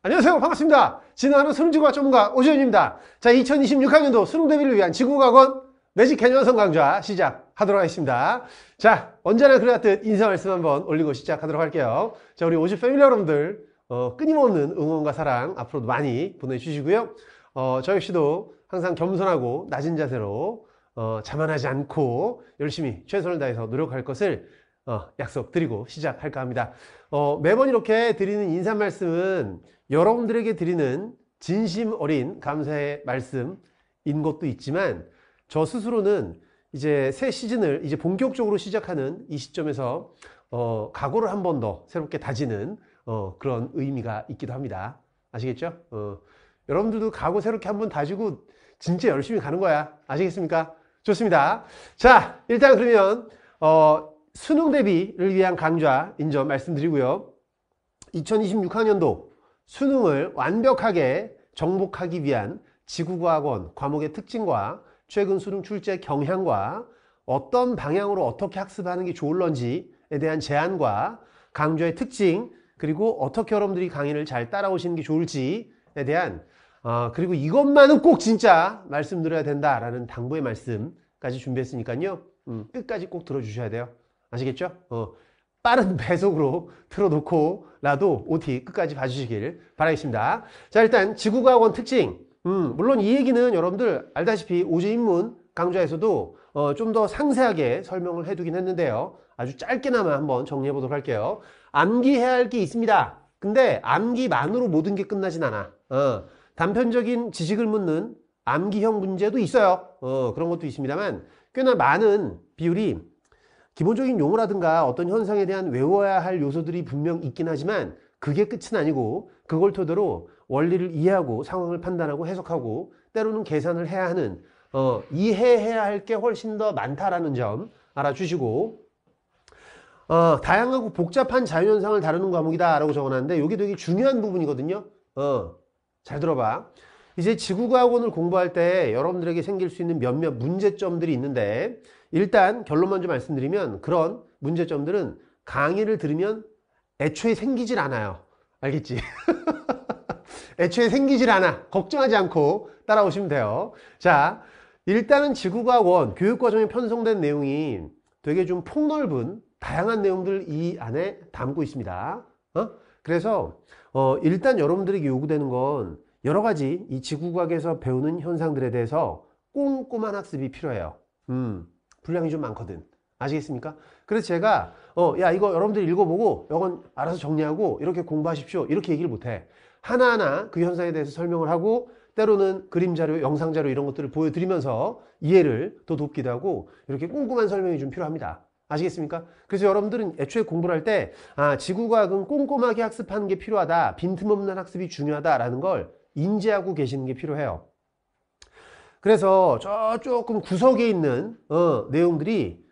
안녕하세요 반갑습니다 진화하는 수능지구학 전문가 오지현입니다 자 2026학년도 수능 대비를 위한 지구과학원 매직 개념성 강좌 시작하도록 하겠습니다 자 언제나 그래왔듯 인사 말씀 한번 올리고 시작하도록 할게요 자 우리 오지 패밀리 여러분들 어, 끊임없는 응원과 사랑 앞으로도 많이 보내주시고요 어, 저 역시도 항상 겸손하고 낮은 자세로 어, 자만하지 않고 열심히 최선을 다해서 노력할 것을 어, 약속드리고 시작할까 합니다. 어, 매번 이렇게 드리는 인사 말씀은 여러분들에게 드리는 진심 어린 감사의 말씀인 것도 있지만 저 스스로는 이제 새 시즌을 이제 본격적으로 시작하는 이 시점에서 어, 각오를 한 번 더 새롭게 다지는 어, 그런 의미가 있기도 합니다. 아시겠죠? 어, 여러분들도 각오 새롭게 한 번 다지고 진짜 열심히 가는 거야. 아시겠습니까? 좋습니다. 자, 일단 그러면 어, 수능 대비를 위한 강좌인 점 말씀드리고요. 2026학년도 수능을 완벽하게 정복하기 위한 지구과학원 과목의 특징과 최근 수능 출제 경향과 어떤 방향으로 어떻게 학습하는 게 좋을런지에 대한 제안과 강좌의 특징 그리고 어떻게 여러분들이 강의를 잘 따라오시는 게 좋을지에 대한 어, 그리고 이것만은 꼭 진짜 말씀드려야 된다라는 당부의 말씀까지 준비했으니까요. 음, 끝까지 꼭 들어주셔야 돼요. 아시겠죠? 어, 빠른 배속으로 틀어놓고라도 OT 끝까지 봐주시길 바라겠습니다. 자 일단 지구과학원 특징 음, 물론 이 얘기는 여러분들 알다시피 오주인문 강좌에서도 어, 좀더 상세하게 설명을 해두긴 했는데요. 아주 짧게나마 한번 정리해 보도록 할게요. 암기해야 할 게 있습니다. 근데 암기만으로 모든 게 끝나진 않아. 어, 단편적인 지식을 묻는 암기형 문제도 있어요. 어, 그런 것도 있습니다만 꽤나 많은 비율이 기본적인 용어라든가 어떤 현상에 대한 외워야 할 요소들이 분명 있긴 하지만 그게 끝은 아니고 그걸 토대로 원리를 이해하고 상황을 판단하고 해석하고 때로는 계산을 해야 하는 어, 이해해야 할 게 훨씬 더 많다라는 점 알아주시고 어, 다양하고 복잡한 자연현상을 다루는 과목이다 라고 적어놨는데 이게 되게 중요한 부분이거든요 어, 잘 들어봐 이제 지구과학원을 공부할 때 여러분들에게 생길 수 있는 몇몇 문제점들이 있는데 일단 결론 먼저 말씀드리면 그런 문제점들은 강의를 들으면 애초에 생기질 않아요. 알겠지? 애초에 생기질 않아. 걱정하지 않고 따라오시면 돼요. 자, 일단은 지구과학원 교육과정에 편성된 내용이 되게 좀 폭넓은 다양한 내용들 이 안에 담고 있습니다. 어? 그래서 어, 일단 여러분들에게 요구되는 건 여러 가지 이 지구과학에서 배우는 현상들에 대해서 꼼꼼한 학습이 필요해요. 음. 분량이 좀 많거든. 아시겠습니까? 그래서 제가 어, 야 이거 여러분들 읽어보고 이건 알아서 정리하고 이렇게 공부하십시오. 이렇게 얘기를 못해. 하나하나 그 현상에 대해서 설명을 하고 때로는 그림 자료, 영상 자료 이런 것들을 보여드리면서 이해를 더 돕기도 하고 이렇게 꼼꼼한 설명이 좀 필요합니다. 아시겠습니까? 그래서 여러분들은 애초에 공부를 할 때 아, 지구과학은 꼼꼼하게 학습하는 게 필요하다. 빈틈없는 학습이 중요하다라는 걸 인지하고 계시는 게 필요해요. 그래서 저 조금 구석에 있는 어, 내용들이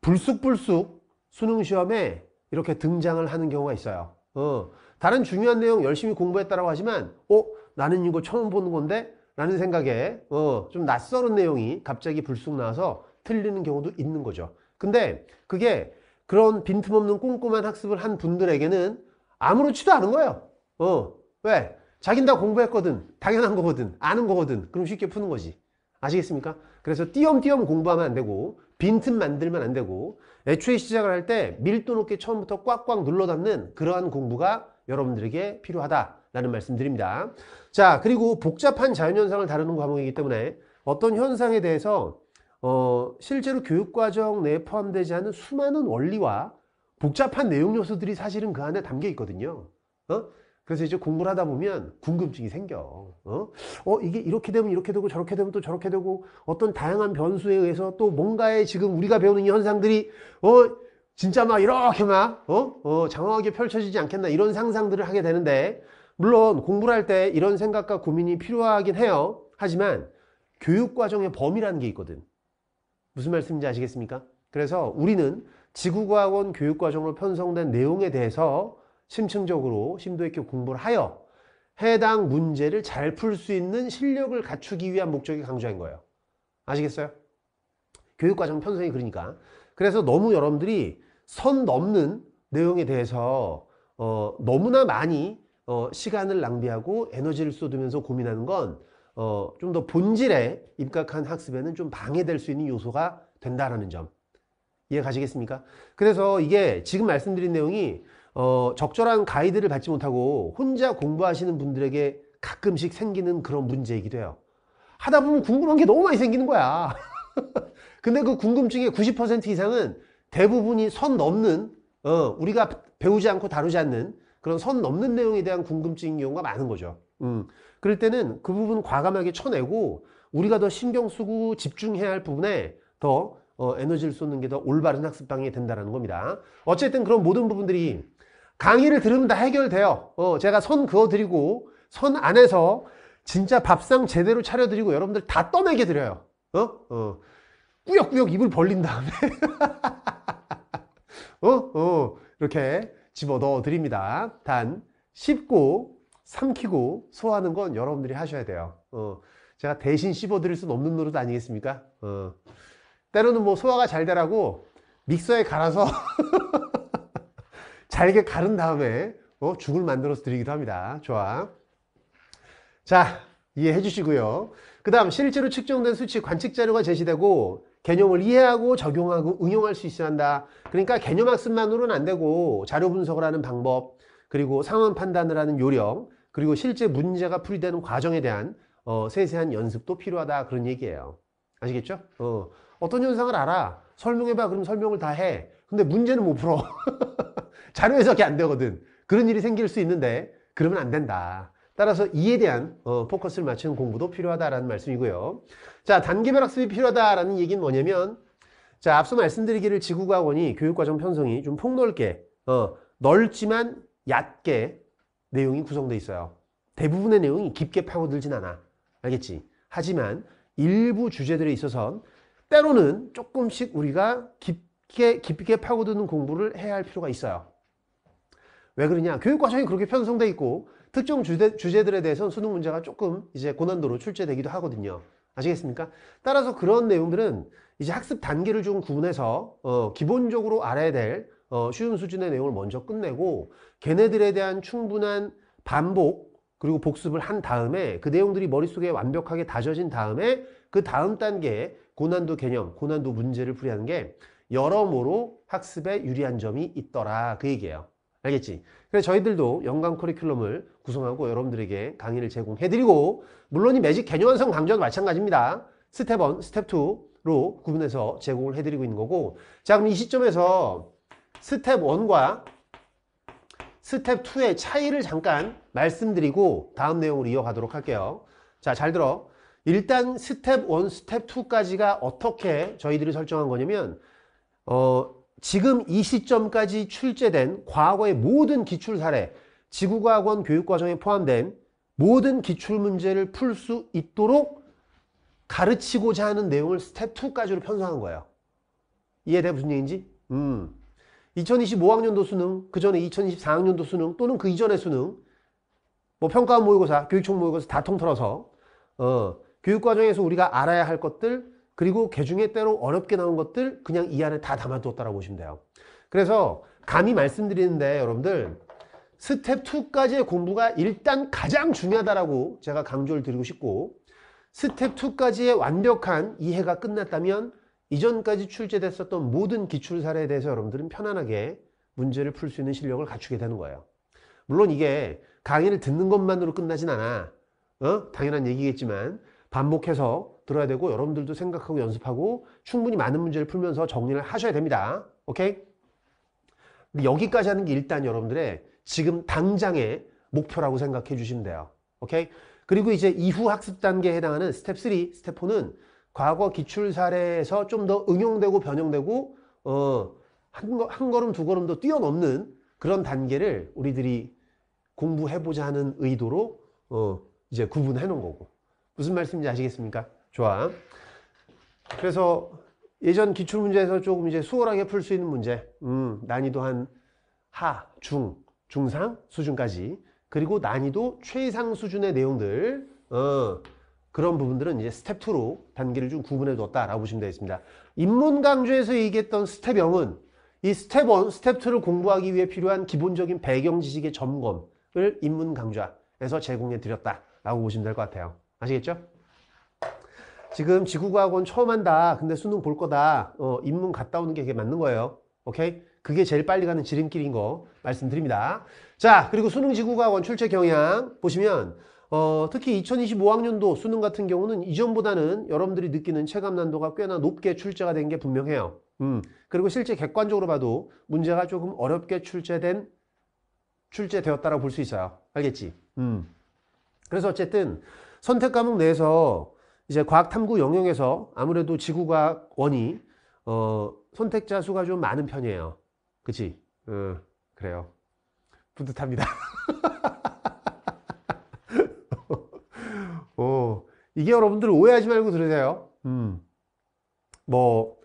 불쑥불쑥 수능시험에 이렇게 등장을 하는 경우가 있어요 어, 다른 중요한 내용 열심히 공부했다라고 하지만 어? 나는 이거 처음 보는 건데? 라는 생각에 어, 좀 낯설은 내용이 갑자기 불쑥 나와서 틀리는 경우도 있는 거죠 근데 그게 그런 빈틈없는 꼼꼼한 학습을 한 분들에게는 아무렇지도 않은 거예요 어, 왜? 자긴 다 공부했거든 당연한 거거든 아는 거거든 그럼 쉽게 푸는 거지 아시겠습니까? 그래서 띄엄띄엄 공부하면 안 되고 빈틈 만들면 안 되고 애초에 시작을 할 때 밀도 높게 처음부터 꽉꽉 눌러 담는 그러한 공부가 여러분들에게 필요하다라는 말씀드립니다. 자 그리고 복잡한 자연현상을 다루는 과목이기 때문에 어떤 현상에 대해서 어, 실제로 교육과정 내에 포함되지 않은 수많은 원리와 복잡한 내용 요소들이 사실은 그 안에 담겨 있거든요. 어? 그래서 이제 공부를 하다 보면 궁금증이 생겨. 어? 어, 이게 이렇게 되면 이렇게 되고 저렇게 되면 또 저렇게 되고 어떤 다양한 변수에 의해서 또뭔가에 지금 우리가 배우는 현상들이 어, 진짜 막 이렇게 막 어? 어, 장황하게 펼쳐지지 않겠나 이런 상상들을 하게 되는데 물론 공부를 할 때 이런 생각과 고민이 필요하긴 해요. 하지만 교육 과정의 범위라는 게 있거든. 무슨 말씀인지 아시겠습니까? 그래서 우리는 지구과학원 교육과정으로 편성된 내용에 대해서 심층적으로 심도 있게 공부를 하여 해당 문제를 잘 풀 수 있는 실력을 갖추기 위한 목적이 강조한 거예요. 아시겠어요? 교육과정 편성이 그러니까. 그래서 너무 여러분들이 선 넘는 내용에 대해서 어, 너무나 많이 어, 시간을 낭비하고 에너지를 쏟으면서 고민하는 건 어, 좀 더 본질에 입각한 학습에는 좀 방해될 수 있는 요소가 된다라는 점 이해 가시겠습니까? 그래서 이게 지금 말씀드린 내용이 어, 적절한 가이드를 받지 못하고 혼자 공부하시는 분들에게 가끔씩 생기는 그런 문제이기도 해요. 하다 보면 궁금한 게 너무 많이 생기는 거야. 근데 그 궁금증의 90% 이상은 대부분이 선 넘는 어, 우리가 배우지 않고 다루지 않는 그런 선 넘는 내용에 대한 궁금증인 경우가 많은 거죠. 음. 그럴 때는 그 부분 과감하게 쳐내고 우리가 더 신경 쓰고 집중해야 할 부분에 더 어, 에너지를 쏟는 게 더 올바른 학습방이 향 된다는 겁니다. 어쨌든 그런 모든 부분들이 강의를 들으면 다 해결돼요. 어, 제가 선 그어드리고 선 안에서 진짜 밥상 제대로 차려드리고 여러분들 다 떠내게 드려요. 어? 어. 꾸역꾸역 입을 벌린 다음에 어? 어. 이렇게 집어넣어 드립니다. 단 씹고 삼키고 소화하는 건 여러분들이 하셔야 돼요. 어. 제가 대신 씹어 드릴 수는 없는 노릇 아니겠습니까? 어. 때로는 뭐 소화가 잘 되라고 믹서에 갈아서 잘게 가은 다음에 어, 죽을 만들어서 드리기도 합니다. 좋아. 자, 이해해 주시고요. 그 다음 실제로 측정된 수치 관측 자료가 제시되고 개념을 이해하고 적용하고 응용할 수 있어야 한다. 그러니까 개념 학습만으로는 안 되고 자료 분석을 하는 방법, 그리고 상황 판단을 하는 요령, 그리고 실제 문제가 풀이되는 과정에 대한 어, 세세한 연습도 필요하다 그런 얘기예요. 아시겠죠? 어, 어떤 현상을 알아? 설명해봐. 그럼 설명을 다 해. 근데 문제는 못 풀어. 자료 해석이 안 되거든. 그런 일이 생길 수 있는데 그러면 안 된다. 따라서 이에 대한 어, 포커스를 맞추는 공부도 필요하다라는 말씀이고요. 자, 단계별 학습이 필요하다라는 얘기는 뭐냐면 자, 앞서 말씀드리기를 지구과학원이 교육과정 편성이 좀 폭넓게 어, 넓지만 얕게 내용이 구성돼 있어요. 대부분의 내용이 깊게 파고들진 않아. 알겠지? 하지만 일부 주제들에 있어서 때로는 조금씩 우리가 깊게 깊게 파고드는 공부를 해야 할 필요가 있어요. 왜 그러냐 교육 과정이 그렇게 편성돼 있고 특정 주제, 주제들에 대해서는 수능 문제가 조금 이제 고난도로 출제되기도 하거든요 아시겠습니까? 따라서 그런 내용들은 이제 학습 단계를 좀 구분해서 어, 기본적으로 알아야 될 어, 쉬운 수준의 내용을 먼저 끝내고 걔네들에 대한 충분한 반복 그리고 복습을 한 다음에 그 내용들이 머릿속에 완벽하게 다져진 다음에 그 다음 단계에 고난도 개념, 고난도 문제를 풀이하는 게 여러모로 학습에 유리한 점이 있더라 그 얘기예요. 알겠지? 그래서 저희들도 연간 커리큘럼을 구성하고 여러분들에게 강의를 제공해드리고 물론 이 매직 개념 완성 강좌도 마찬가지입니다. 스텝 1, 스텝 2로 구분해서 제공을 해드리고 있는 거고 자 그럼 이 시점에서 스텝 1과 스텝 2의 차이를 잠깐 말씀드리고 다음 내용으로 이어가도록 할게요. 자 잘 들어 일단 스텝 1, 스텝 2까지가 어떻게 저희들이 설정한 거냐면 어, 지금 이 시점까지 출제된 과거의 모든 기출 사례, 지구과학원 교육과정에 포함된 모든 기출 문제를 풀 수 있도록 가르치고자 하는 내용을 스텝 2까지로 편성한 거예요. 이해돼 무슨 얘기인지? 음. 2025학년도 수능, 그 전에 2024학년도 수능 또는 그 이전의 수능 뭐 평가원 모의고사, 교육청 모의고사 다 통틀어서 어, 교육과정에서 우리가 알아야 할 것들 그리고 개 그 중에 때로 어렵게 나온 것들 그냥 이 안에 다 담아두었다라고 보시면 돼요. 그래서 감히 말씀드리는데 여러분들 스텝 2까지의 공부가 일단 가장 중요하다라고 제가 강조를 드리고 싶고 스텝 2까지의 완벽한 이해가 끝났다면 이전까지 출제됐었던 모든 기출 사례에 대해서 여러분들은 편안하게 문제를 풀 수 있는 실력을 갖추게 되는 거예요. 물론 이게 강의를 듣는 것만으로 끝나진 않아. 어? 당연한 얘기겠지만 반복해서 들어야 되고 여러분들도 생각하고 연습하고 충분히 많은 문제를 풀면서 정리를 하셔야 됩니다. 오케이? 여기까지 하는 게 일단 여러분들의 지금 당장의 목표라고 생각해 주시면 돼요. 오케이? 그리고 이제 이후 학습 단계에 해당하는 스텝 3, 스텝 4는 과거 기출 사례에서 좀 더 응용되고 변형되고 어, 한, 한 걸음 두 걸음 더 뛰어넘는 그런 단계를 우리들이 공부해보자 하는 의도로 어, 이제 구분해 놓은 거고 무슨 말씀인지 아시겠습니까? 좋아. 그래서 예전 기출문제에서 조금 이제 수월하게 풀 수 있는 문제. 음, 난이도 한 하, 중, 중상 수준까지. 그리고 난이도 최상 수준의 내용들. 어, 그런 부분들은 이제 스텝 2로 단계를 좀 구분해 두었다라고 보시면 되겠습니다. 입문 강좌에서 얘기했던 스텝 0은 이 스텝 1, 스텝 2를 공부하기 위해 필요한 기본적인 배경 지식의 점검을 입문 강좌에서 제공해 드렸다라고 보시면 될 것 같아요. 아시겠죠? 지금 지구과학원 처음 한다. 근데 수능 볼 거다. 어, 입문 갔다 오는 게 그게 맞는 거예요. 오케이? 그게 제일 빨리 가는 지름길인 거 말씀드립니다. 자, 그리고 수능 지구과학원 출제 경향 보시면 어, 특히 2025학년도 수능 같은 경우는 이전보다는 여러분들이 느끼는 체감 난도가 꽤나 높게 출제가 된 게 분명해요. 음, 그리고 실제 객관적으로 봐도 문제가 조금 어렵게 출제된 출제되었다라고 볼 수 있어요. 알겠지? 음. 그래서 어쨌든 선택 과목 내에서 이제 과학 탐구 영역에서 아무래도 지구과학 원이 어, 선택자 수가 좀 많은 편이에요. 그치? 어, 그래요. 뿌듯합니다. 어, 이게 여러분들 오해하지 말고 들으세요. 음, 뭐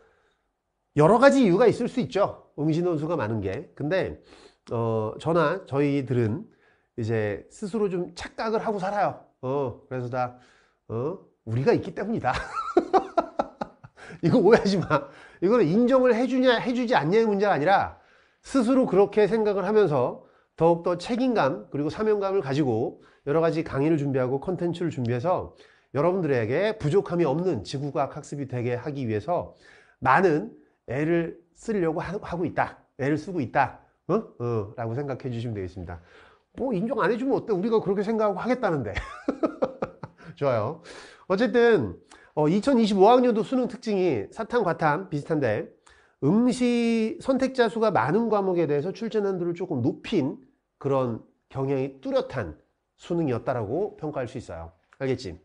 여러 가지 이유가 있을 수 있죠. 응시원수가 많은 게. 근데 어, 저나 저희들은 이제 스스로 좀 착각을 하고 살아요. 어, 그래서 다 어, 우리가 있기 때문이다 이거 오해하지 마 이거는 인정을 해주냐 해주지 않냐의 문제가 아니라 스스로 그렇게 생각을 하면서 더욱더 책임감 그리고 사명감을 가지고 여러 가지 강의를 준비하고 컨텐츠를 준비해서 여러분들에게 부족함이 없는 지구과학 학습이 되게 하기 위해서 많은 애를 쓰려고 하고 있다 애를 쓰고 있다 어? 어, 라고 생각해 주시면 되겠습니다 뭐 인정 안 해주면 어때 우리가 그렇게 생각하고 하겠다는데 좋아요. 어쨌든 어, 2025학년도 수능 특징이 사탕 과탐 비슷한데 응시 선택자 수가 많은 과목에 대해서 출제 난도를 조금 높인 그런 경향이 뚜렷한 수능이었다라고 평가할 수 있어요. 알겠지?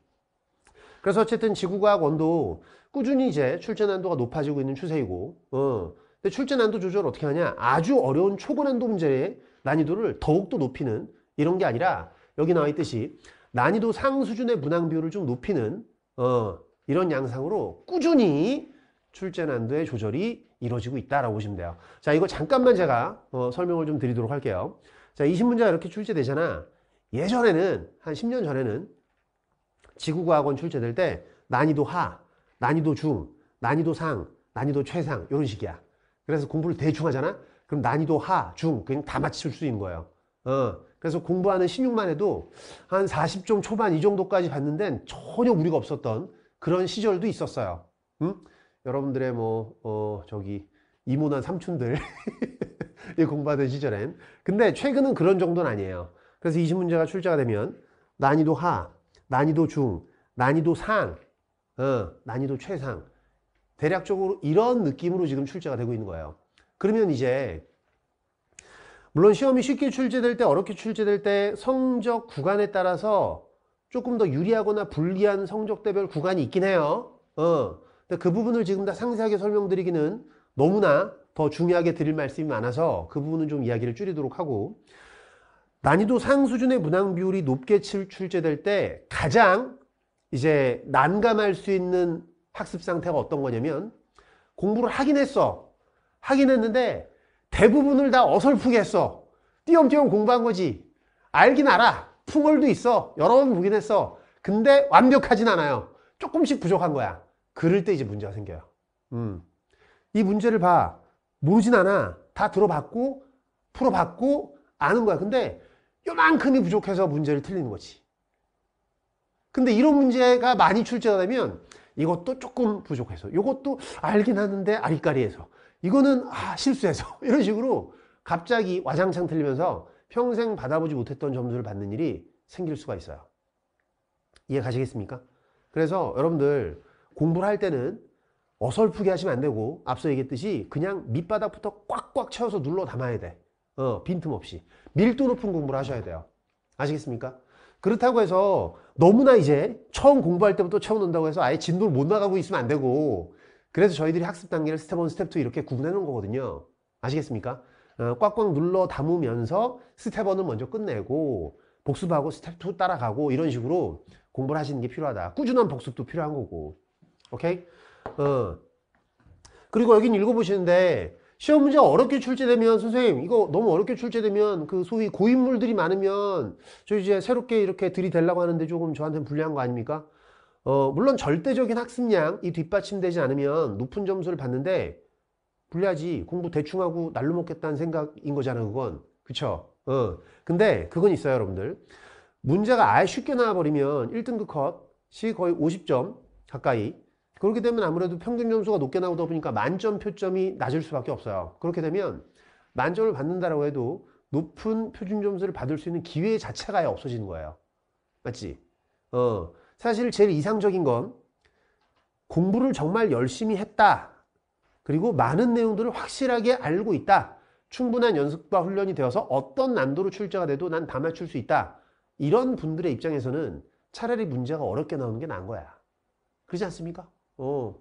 그래서 어쨌든 지구과학 원도 꾸준히 이제 출제 난도가 높아지고 있는 추세이고 어. 근데 출제 난도 조절 어떻게 하냐? 아주 어려운 초고난도 문제의 난이도를 더욱더 높이는 이런 게 아니라 여기 나와 있듯이 난이도 상 수준의 문항 비율을 좀 높이는 어, 이런 양상으로 꾸준히 출제 난도의 조절이 이루어지고 있다라고 보시면 돼요. 자, 이거 잠깐만 제가 어, 설명을 좀 드리도록 할게요. 자, 이 신문제가 이렇게 출제되잖아. 예전에는 한 10년 전에는 지구과학원 출제될 때 난이도 하, 난이도 중, 난이도 상, 난이도 최상 이런 식이야. 그래서 공부를 대충 하잖아. 그럼 난이도 하, 중 그냥 다 맞출 수 있는 거예요. 어, 그래서 공부하는 신육만 해도 한 40점 초반 이 정도까지 봤는데 전혀 우리가 없었던 그런 시절도 있었어요. 응? 음? 여러분들의 뭐, 어, 저기, 이모난 삼촌들 공부하던 시절엔. 근데 최근은 그런 정도는 아니에요. 그래서 20문제가 출제가 되면 난이도 하, 난이도 중, 난이도 상, 어, 난이도 최상. 대략적으로 이런 느낌으로 지금 출제가 되고 있는 거예요. 그러면 이제 물론 시험이 쉽게 출제될 때 어렵게 출제될 때 성적 구간에 따라서 조금 더 유리하거나 불리한 성적대별 구간이 있긴 해요 어. 근데 그 부분을 지금 다 상세하게 설명드리기는 너무나 더 중요하게 드릴 말씀이 많아서 그 부분은 좀 이야기를 줄이도록 하고 난이도 상 수준의 문항 비율이 높게 출제될 때 가장 이제 난감할 수 있는 학습 상태가 어떤 거냐면 공부를 하긴 했어 하긴 했는데 대부분을 다 어설프게 했어. 띄엄띄엄 공부한 거지. 알긴 알아. 풍월도 있어. 여러 번 보긴 했어. 근데 완벽하진 않아요. 조금씩 부족한 거야. 그럴 때 이제 문제가 생겨요. 음. 이 문제를 봐. 모르진 않아. 다 들어봤고, 풀어봤고, 아는 거야. 근데 요만큼이 부족해서 문제를 틀리는 거지. 근데 이런 문제가 많이 출제되면 가 이것도 조금 부족해서, 이것도 알긴 하는데 아리까리해서, 이거는 아 실수해서 이런 식으로 갑자기 와장창 틀리면서 평생 받아보지 못했던 점수를 받는 일이 생길 수가 있어요 이해 가시겠습니까? 그래서 여러분들 공부를 할 때는 어설프게 하시면 안 되고 앞서 얘기했듯이 그냥 밑바닥부터 꽉꽉 채워서 눌러 담아야 돼 어, 빈틈없이 밀도 높은 공부를 하셔야 돼요 아시겠습니까? 그렇다고 해서 너무나 이제 처음 공부할 때부터 채워놓는다고 해서 아예 진도를 못 나가고 있으면 안 되고 그래서 저희들이 학습 단계를 스텝 1, 스텝 2 이렇게 구분해 놓은 거거든요. 아시겠습니까? 어, 꽉꽉 눌러 담으면서 스텝 1은 먼저 끝내고 복습하고 스텝 2 따라가고 이런 식으로 공부를 하시는 게 필요하다. 꾸준한 복습도 필요한 거고. 오케이? 어. 그리고 여긴 읽어보시는데 시험 문제가 어렵게 출제되면 선생님 이거 너무 어렵게 출제되면 그 소위 고인물들이 많으면 저 이제 새롭게 이렇게 들이대려고 하는데 조금 저한테는 불리한 거 아닙니까? 어, 물론 절대적인 학습량이 뒷받침되지 않으면 높은 점수를 받는데 불리하지 공부 대충하고 날로 먹겠다는 생각인 거잖아 그건 그쵸 어. 근데 그건 있어요 여러분들 문제가 아예 쉽게 나와버리면 1등급 컷이 거의 50점 가까이 그렇게 되면 아무래도 평균 점수가 높게 나오다 보니까 만점 표점이 낮을 수밖에 없어요 그렇게 되면 만점을 받는다라고 해도 높은 표준 점수를 받을 수 있는 기회 자체가 없어지는 거예요 맞지? 어, 사실 제일 이상적인 건 공부를 정말 열심히 했다. 그리고 많은 내용들을 확실하게 알고 있다. 충분한 연습과 훈련이 되어서 어떤 난도로 출제가 돼도 난 다 맞출 수 있다. 이런 분들의 입장에서는 차라리 문제가 어렵게 나오는 게 나은 거야. 그렇지 않습니까? 어.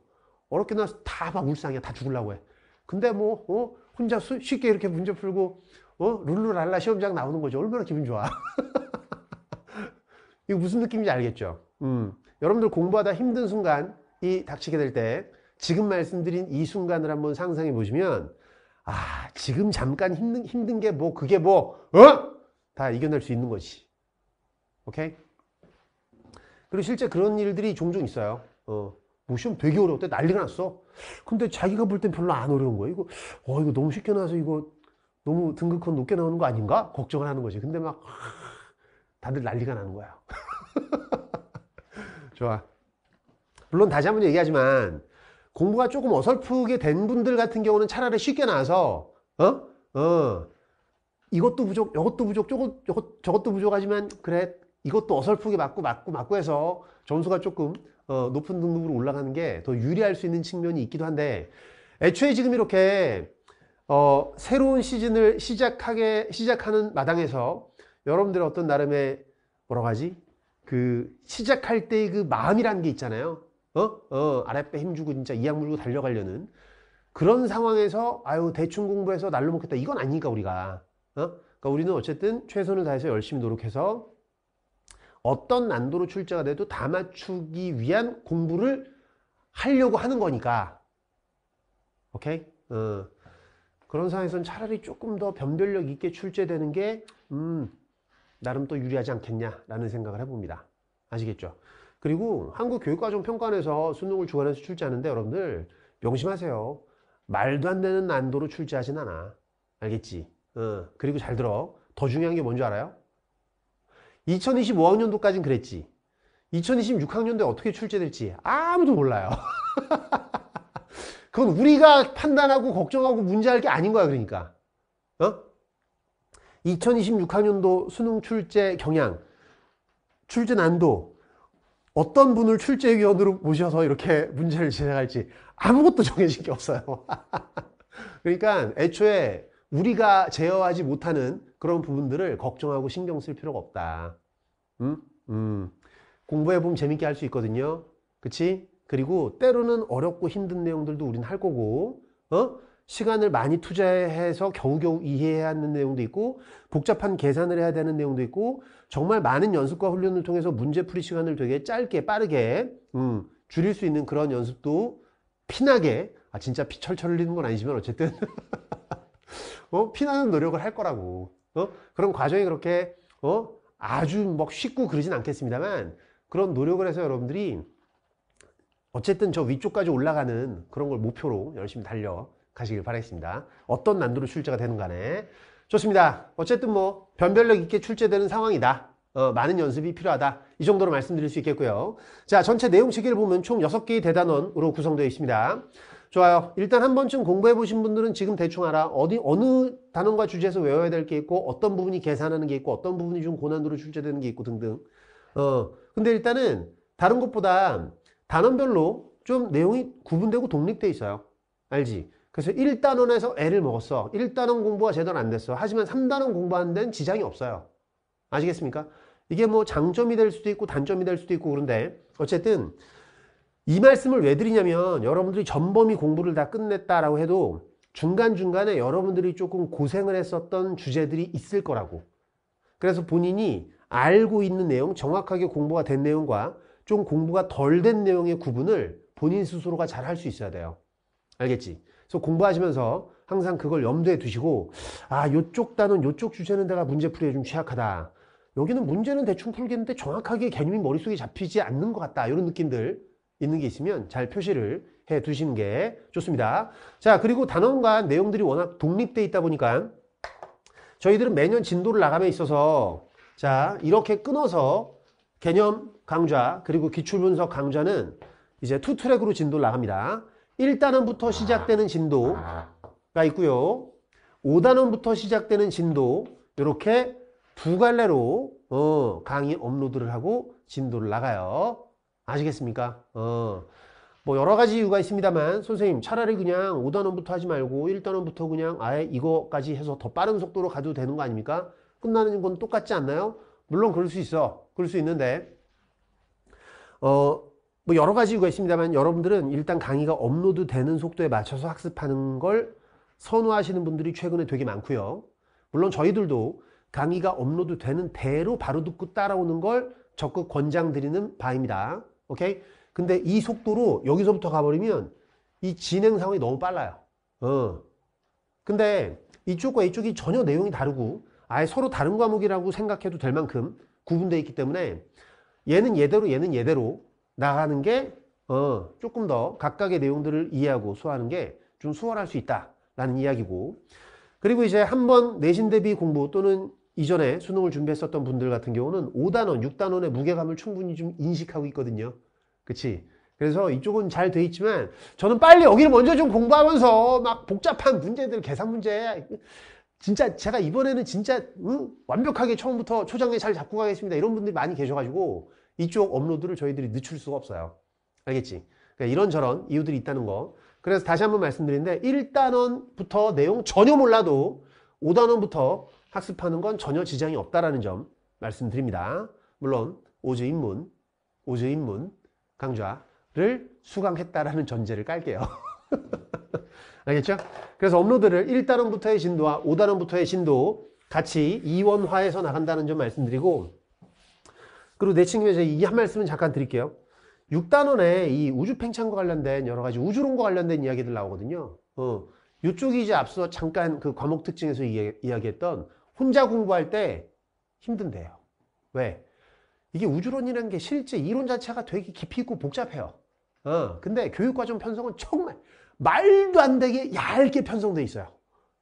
어렵게 나와서 다 막 울상이야. 다 죽으려고 해. 근데 뭐, 어, 혼자 수, 쉽게 이렇게 문제 풀고, 어, 룰루랄라 시험장 나오는 거죠. 얼마나 기분 좋아. 이거 무슨 느낌인지 알겠죠? 음, 여러분들 공부하다 힘든 순간 이 닥치게 될 때 지금 말씀드린 이 순간을 한번 상상해 보시면 아 지금 잠깐 힘든 힘든 게뭐 그게 뭐 어? 다 이겨낼 수 있는 거지. 오케이? 그리고 실제 그런 일들이 종종 있어요. 어, 뭐 시험 되게 어려웠대 난리가 났어. 근데 자기가 볼 땐 별로 안 어려운 거야. 이거 어 이거 너무 쉽게 나와서 이거 너무 등급권 높게 나오는 거 아닌가? 걱정을 하는 거지. 근데 막 다들 난리가 나는 거야. 좋아. 물론 다시 한번 얘기하지만 공부가 조금 어설프게 된 분들 같은 경우는 차라리 쉽게 나와서 어? 어. 이것도 부족, 이것도 부족, 저것, 저것, 저것도 부족하지만 그래 이것도 어설프게 맞고 맞고 맞고 해서 점수가 조금 어, 높은 등급으로 올라가는 게 더 유리할 수 있는 측면이 있기도 한데 애초에 지금 이렇게 어, 새로운 시즌을 시작하게 시작하는 마당에서 여러분들의 어떤 나름의 뭐라고 하지 그 시작할 때의 그 마음이라는 게 있잖아요. 어? 어, 아랫배 힘주고 진짜 이악 물고 달려가려는 그런 상황에서 아유 대충 공부해서 날로 먹겠다 이건 아니니까 우리가 어? 그러니까 우리는 어쨌든 최선을 다해서 열심히 노력해서 어떤 난도로 출제가 돼도 다 맞추기 위한 공부를 하려고 하는 거니까 오케이? 어. 그런 상황에서는 차라리 조금 더 변별력 있게 출제되는 게 음, 나름 또 유리하지 않겠냐라는 생각을 해봅니다. 아시겠죠? 그리고 한국 교육과정 평가원에서 수능을 주관해서 출제하는데 여러분들 명심하세요. 말도 안 되는 난도로 출제하진 않아. 알겠지? 어, 그리고 잘 들어. 더 중요한 게 뭔지 알아요? 2025학년도까진 그랬지. 2026학년도에 어떻게 출제될지 아무도 몰라요. 그건 우리가 판단하고 걱정하고 문제할 게 아닌 거야 그러니까. 어? 2026학년도 수능 출제 경향 출제 난도, 어떤 분을 출제 위원으로 모셔서 이렇게 문제를 제작할지 아무것도 정해진 게 없어요. 그러니까 애초에 우리가 제어하지 못하는 그런 부분들을 걱정하고 신경 쓸 필요가 없다. 음? 음. 공부해보면 재밌게 할 수 있거든요. 그치? 그리고 때로는 어렵고 힘든 내용들도 우린 할 거고, 어? 시간을 많이 투자해서 겨우겨우 이해해야 하는 내용도 있고 복잡한 계산을 해야 되는 내용도 있고 정말 많은 연습과 훈련을 통해서 문제풀이 시간을 되게 짧게 빠르게 음, 줄일 수 있는 그런 연습도 피나게 아 진짜 피 철철 흘리는 건 아니지만 어쨌든 어 피나는 노력을 할 거라고 어 그런 과정이 그렇게 어 아주 막 쉽고 그러진 않겠습니다만 그런 노력을 해서 여러분들이 어쨌든 저 위쪽까지 올라가는 그런 걸 목표로 열심히 달려 가시길 바라겠습니다. 어떤 난도로 출제가 되는 간에. 좋습니다. 어쨌든 뭐 변별력 있게 출제되는 상황이다. 어, 많은 연습이 필요하다. 이 정도로 말씀드릴 수 있겠고요. 자, 전체 내용 체계를 보면 총 6개의 대단원으로 구성되어 있습니다. 좋아요. 일단 한 번쯤 공부해 보신 분들은 지금 대충 알아. 어디 어느 단원과 주제에서 외워야 될 게 있고 어떤 부분이 계산하는 게 있고 어떤 부분이 좀 고난도로 출제되는 게 있고 등등. 어. 근데 일단은 다른 것보다 단원별로 좀 내용이 구분되고 독립돼 있어요. 알지? 그래서 1단원에서 애를 먹었어. 1단원 공부가 제대로 안 됐어. 하지만 3단원 공부하는 데는 지장이 없어요. 아시겠습니까? 이게 뭐 장점이 될 수도 있고 단점이 될 수도 있고 그런데 어쨌든 이 말씀을 왜 드리냐면 여러분들이 전범위 공부를 다 끝냈다라고 해도 중간중간에 여러분들이 조금 고생을 했었던 주제들이 있을 거라고 그래서 본인이 알고 있는 내용 정확하게 공부가 된 내용과 좀 공부가 덜 된 내용의 구분을 본인 스스로가 잘 할 수 있어야 돼요 알겠지? 그래서 공부하시면서 항상 그걸 염두에 두시고 아 요쪽 단은 요쪽 주제는 내가 문제풀이에 좀 취약하다. 여기는 문제는 대충 풀겠는데 정확하게 개념이 머릿속에 잡히지 않는 것 같다. 이런 느낌들 있는 게 있으면 잘 표시를 해 두시는 게 좋습니다. 자 그리고 단원 과 내용들이 워낙 독립돼 있다 보니까 저희들은 매년 진도를 나감에 있어서 자 이렇게 끊어서 개념 강좌 그리고 기출분석 강좌는 이제 투 트랙으로 진도를 나갑니다. 1단원부터 시작되는 진도가 있고요. 5단원부터 시작되는 진도 이렇게 두 갈래로 어, 강의 업로드를 하고 진도를 나가요. 아시겠습니까? 어. 뭐 여러 가지 이유가 있습니다만 선생님 차라리 그냥 5단원부터 하지 말고 1단원부터 그냥 아예 이거까지 해서 더 빠른 속도로 가도 되는 거 아닙니까? 끝나는 건 똑같지 않나요? 물론 그럴 수 있어. 그럴 수 있는데 어, 뭐 여러 가지 이유가 있습니다만 여러분들은 일단 강의가 업로드 되는 속도에 맞춰서 학습하는 걸 선호하시는 분들이 최근에 되게 많고요. 물론 저희들도 강의가 업로드 되는 대로 바로 듣고 따라오는 걸 적극 권장드리는 바입니다. 오케이? 근데 이 속도로 여기서부터 가버리면 이 진행 상황이 너무 빨라요. 어. 근데 이쪽과 이쪽이 전혀 내용이 다르고 아예 서로 다른 과목이라고 생각해도 될 만큼 구분되어 있기 때문에 얘는 얘대로 얘는 얘대로 나가는 게 어, 조금 더 각각의 내용들을 이해하고 소화하는 게 좀 수월할 수 있다라는 이야기고 그리고 이제 한 번 내신 대비 공부 또는 이전에 수능을 준비했었던 분들 같은 경우는 5단원, 6단원의 무게감을 충분히 좀 인식하고 있거든요. 그치? 그래서 이쪽은 잘 돼 있지만 저는 빨리 여기를 먼저 좀 공부하면서 막 복잡한 문제들, 계산 문제 진짜 제가 이번에는 진짜 응? 완벽하게 처음부터 초장에 잘 잡고 가겠습니다. 이런 분들이 많이 계셔가지고 이쪽 업로드를 저희들이 늦출 수가 없어요. 알겠지? 그러니까 이런저런 이유들이 있다는 거. 그래서 다시 한번 말씀드리는데 1단원부터 내용 전혀 몰라도 5단원부터 학습하는 건 전혀 지장이 없다라는 점 말씀드립니다. 물론 오즈 입문 오즈 입문 강좌를 수강했다라는 전제를 깔게요. 알겠죠? 그래서 업로드를 1단원부터의 진도와 5단원부터의 진도 같이 이원화해서 나간다는 점 말씀드리고 그리고 내친구에제이 한 말씀은 잠깐 드릴게요. 6단원에 이 우주 팽창과 관련된 여러 가지 우주론과 관련된 이야기들 나오거든요. 어, 이쪽이 이제 앞서 잠깐 그 과목 특징에서 이야, 이야기했던 혼자 공부할 때 힘든데요. 왜? 이게 우주론이라는 게 실제 이론 자체가 되게 깊이 있고 복잡해요. 어, 근데 교육과정 편성은 정말 말도 안 되게 얇게 편성돼 있어요.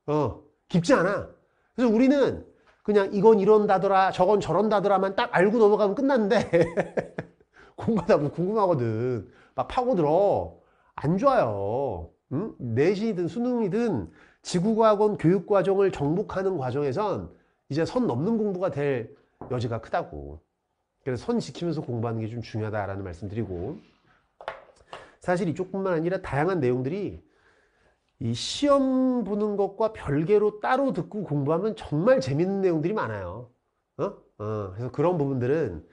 어, 깊지 않아. 그래서 우리는 그냥 이건 이런다더라 저건 저런다더라만 딱 알고 넘어가면 끝났는데 공부하다 보면 뭐 궁금하거든 막 파고들어 안 좋아요 응? 내신이든 수능이든 지구과학원 교육과정을 정복하는 과정에선 이제 선 넘는 공부가 될 여지가 크다고 그래서 선 지키면서 공부하는 게 좀 중요하다라는 말씀드리고 사실 이쪽뿐만 아니라 다양한 내용들이 이 시험 보는 것과 별개로 따로 듣고 공부하면 정말 재밌는 내용들이 많아요. 어? 어, 그래서 그런 부분들은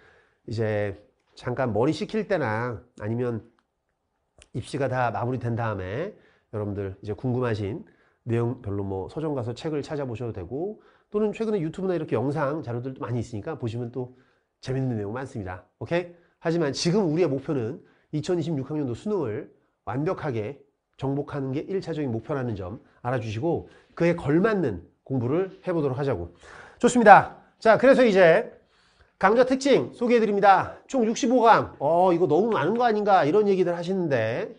이제 잠깐 머리 식힐 때나 아니면 입시가 다 마무리된 다음에 여러분들 이제 궁금하신 내용별로 뭐 서점 가서 책을 찾아보셔도 되고 또는 최근에 유튜브나 이렇게 영상 자료들도 많이 있으니까 보시면 또 재밌는 내용 많습니다. 오케이? 하지만 지금 우리의 목표는 2026학년도 수능을 완벽하게 정복하는 게 1차적인 목표라는 점 알아주시고 그에 걸맞는 공부를 해보도록 하자고 좋습니다 자 그래서 이제 강좌 특징 소개해드립니다 총 65강 어 이거 너무 많은 거 아닌가 이런 얘기들 하시는데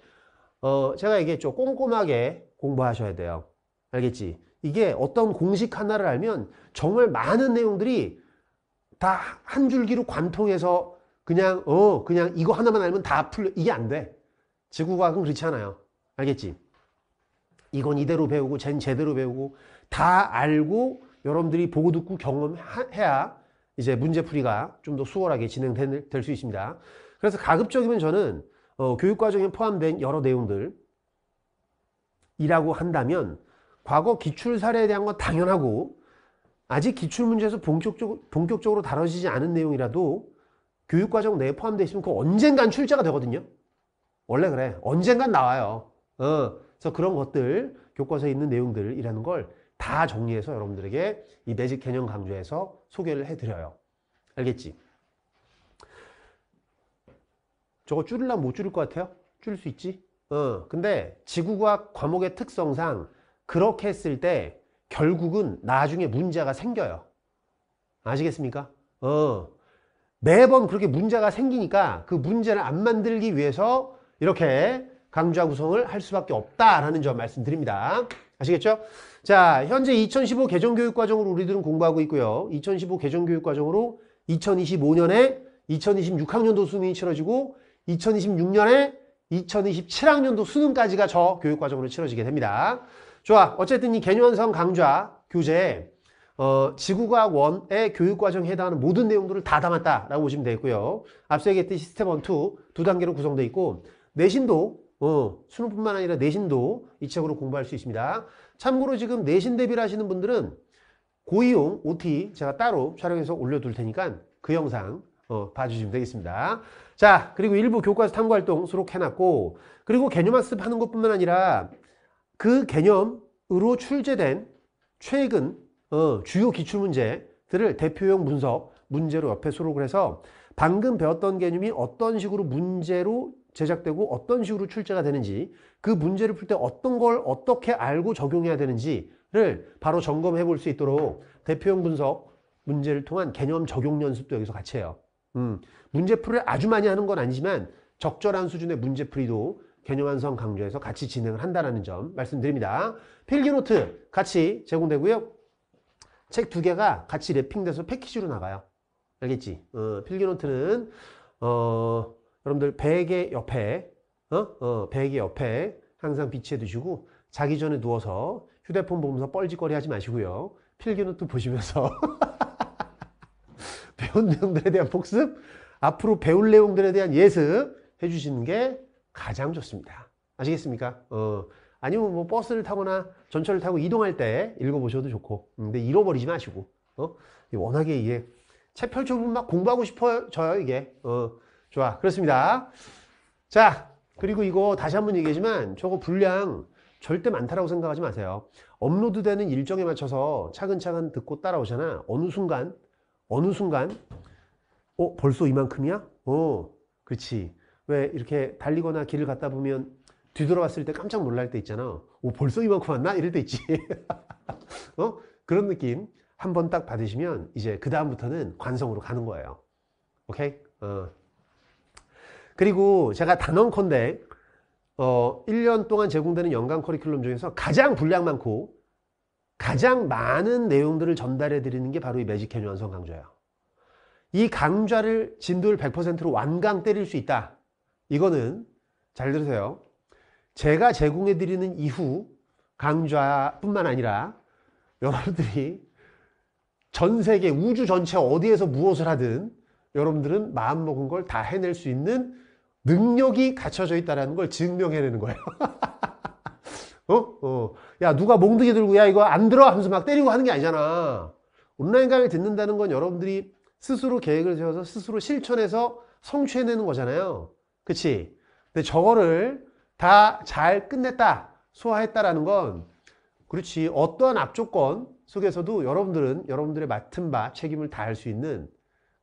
어 제가 이게 좀 꼼꼼하게 공부하셔야 돼요 알겠지 이게 어떤 공식 하나를 알면 정말 많은 내용들이 다 한 줄기로 관통해서 그냥 어 그냥 이거 하나만 알면 다 풀려 이게 안 돼 지구과학은 그렇지 않아요 알겠지? 이건 이대로 배우고 쟨 제대로 배우고 다 알고 여러분들이 보고 듣고 경험해야 이제 문제풀이가 좀 더 수월하게 진행될 수 있습니다. 그래서 가급적이면 저는 어, 교육과정에 포함된 여러 내용들이라고 한다면 과거 기출 사례에 대한 건 당연하고 아직 기출 문제에서 본격적 본격적으로 다뤄지지 않은 내용이라도 교육과정 내에 포함되어 있으면 그 언젠간 출제가 되거든요. 원래 그래. 언젠간 나와요. 어, 그래서 그런 것들 교과서에 있는 내용들이라는 걸 다 정리해서 여러분들에게 이내직 개념 강조해서 소개를 해드려요. 알겠지? 저거 줄을라 면못 줄일 것 같아요? 줄일 수 있지? 어, 근데 지구과학 과목의 특성상 그렇게 했을 때 결국은 나중에 문제가 생겨요. 아시겠습니까? 어, 매번 그렇게 문제가 생기니까 그 문제를 안 만들기 위해서 이렇게 강좌 구성을 할 수밖에 없다라는 점 말씀드립니다. 아시겠죠? 자, 현재 2015 개정 교육 과정으로 우리들은 공부하고 있고요. 2015 개정 교육 과정으로 2025년에 2026학년도 수능이 치러지고 2026년에 2027학년도 수능까지가 저 교육 과정으로 치러지게 됩니다. 좋아. 어쨌든 이 개념성 강좌 교재 어, 지구과학원의 교육과정에 해당하는 모든 내용들을 다 담았다라고 보시면 되겠고요. 앞서 얘기했듯이 시스템 1, 2, 두 단계로 구성되어 있고 내신도 어, 수능뿐만 아니라 내신도 이 책으로 공부할 수 있습니다. 참고로 지금 내신 대비를 하시는 분들은 고이용 OT 제가 따로 촬영해서 올려둘 테니까 그 영상 어, 봐주시면 되겠습니다. 자, 그리고 일부 교과서 탐구활동 수록해놨고 그리고 개념학습 하는 것뿐만 아니라 그 개념으로 출제된 최근 어, 주요 기출문제들을 대표형 분석 문제로 옆에 수록을 해서 방금 배웠던 개념이 어떤 식으로 문제로 제작되고 어떤 식으로 출제가 되는지 그 문제를 풀 때 어떤 걸 어떻게 알고 적용해야 되는지를 바로 점검해 볼 수 있도록 대표형 분석 문제를 통한 개념 적용 연습도 여기서 같이 해요. 음, 문제풀이를 아주 많이 하는 건 아니지만 적절한 수준의 문제풀이도 개념 완성 강조에서 같이 진행을 한다는 점 말씀드립니다. 필기노트 같이 제공되고요. 책 두 개가 같이 랩핑돼서 패키지로 나가요. 알겠지? 어, 필기노트는 어... 여러분들 베개 옆에 어? 어, 베개 옆에 항상 비치해 두시고 자기 전에 누워서 휴대폰 보면서 뻘짓거리 하지 마시고요. 필기노트 보시면서 배운 내용들에 대한 복습, 앞으로 배울 내용들에 대한 예습 해주시는 게 가장 좋습니다. 아시겠습니까? 어, 아니면 뭐 버스를 타거나 전철을 타고 이동할 때 읽어보셔도 좋고 음, 근데 잃어버리지 마시고 어? 워낙에 이게 책 펼쳐보면 막 공부하고 싶어져요 이게 어, 좋아. 그렇습니다. 자, 그리고 이거 다시 한번 얘기하지만 저거 분량 절대 많다라고 생각하지 마세요. 업로드되는 일정에 맞춰서 차근차근 듣고 따라오잖아. 어느 순간, 어느 순간, 어, 벌써 이만큼이야? 어, 그렇지. 왜 이렇게 달리거나 길을 갔다 보면 뒤돌아왔을때 깜짝 놀랄 때 있잖아. 어, 벌써 이만큼 왔나? 이럴 때 있지. 어? 그런 느낌 한 번 딱 받으시면 이제 그다음부터는 관성으로 가는 거예요. 오케이? 어. 그리고 제가 단언컨대 어, 1년 동안 제공되는 연간 커리큘럼 중에서 가장 분량 많고 가장 많은 내용들을 전달해 드리는 게 바로 이 매직 캐뉴 완성 강좌예요. 이 강좌를 진도율 100%로 완강 때릴 수 있다. 이거는 잘 들으세요. 제가 제공해 드리는 이후 강좌뿐만 아니라 여러분들이 전 세계 우주 전체 어디에서 무엇을 하든 여러분들은 마음먹은 걸 다 해낼 수 있는 능력이 갖춰져 있다는 걸 증명해내는 거예요. 어? 어. 야, 누가 몽둥이 들고, 야, 이거 안 들어! 하면서 막 때리고 하는 게 아니잖아. 온라인 강의를 듣는다는 건 여러분들이 스스로 계획을 세워서 스스로 실천해서 성취해내는 거잖아요. 그치? 근데 저거를 다 잘 끝냈다, 소화했다라는 건, 그렇지. 어떠한 압조건 속에서도 여러분들은 여러분들의 맡은 바 책임을 다할 수 있는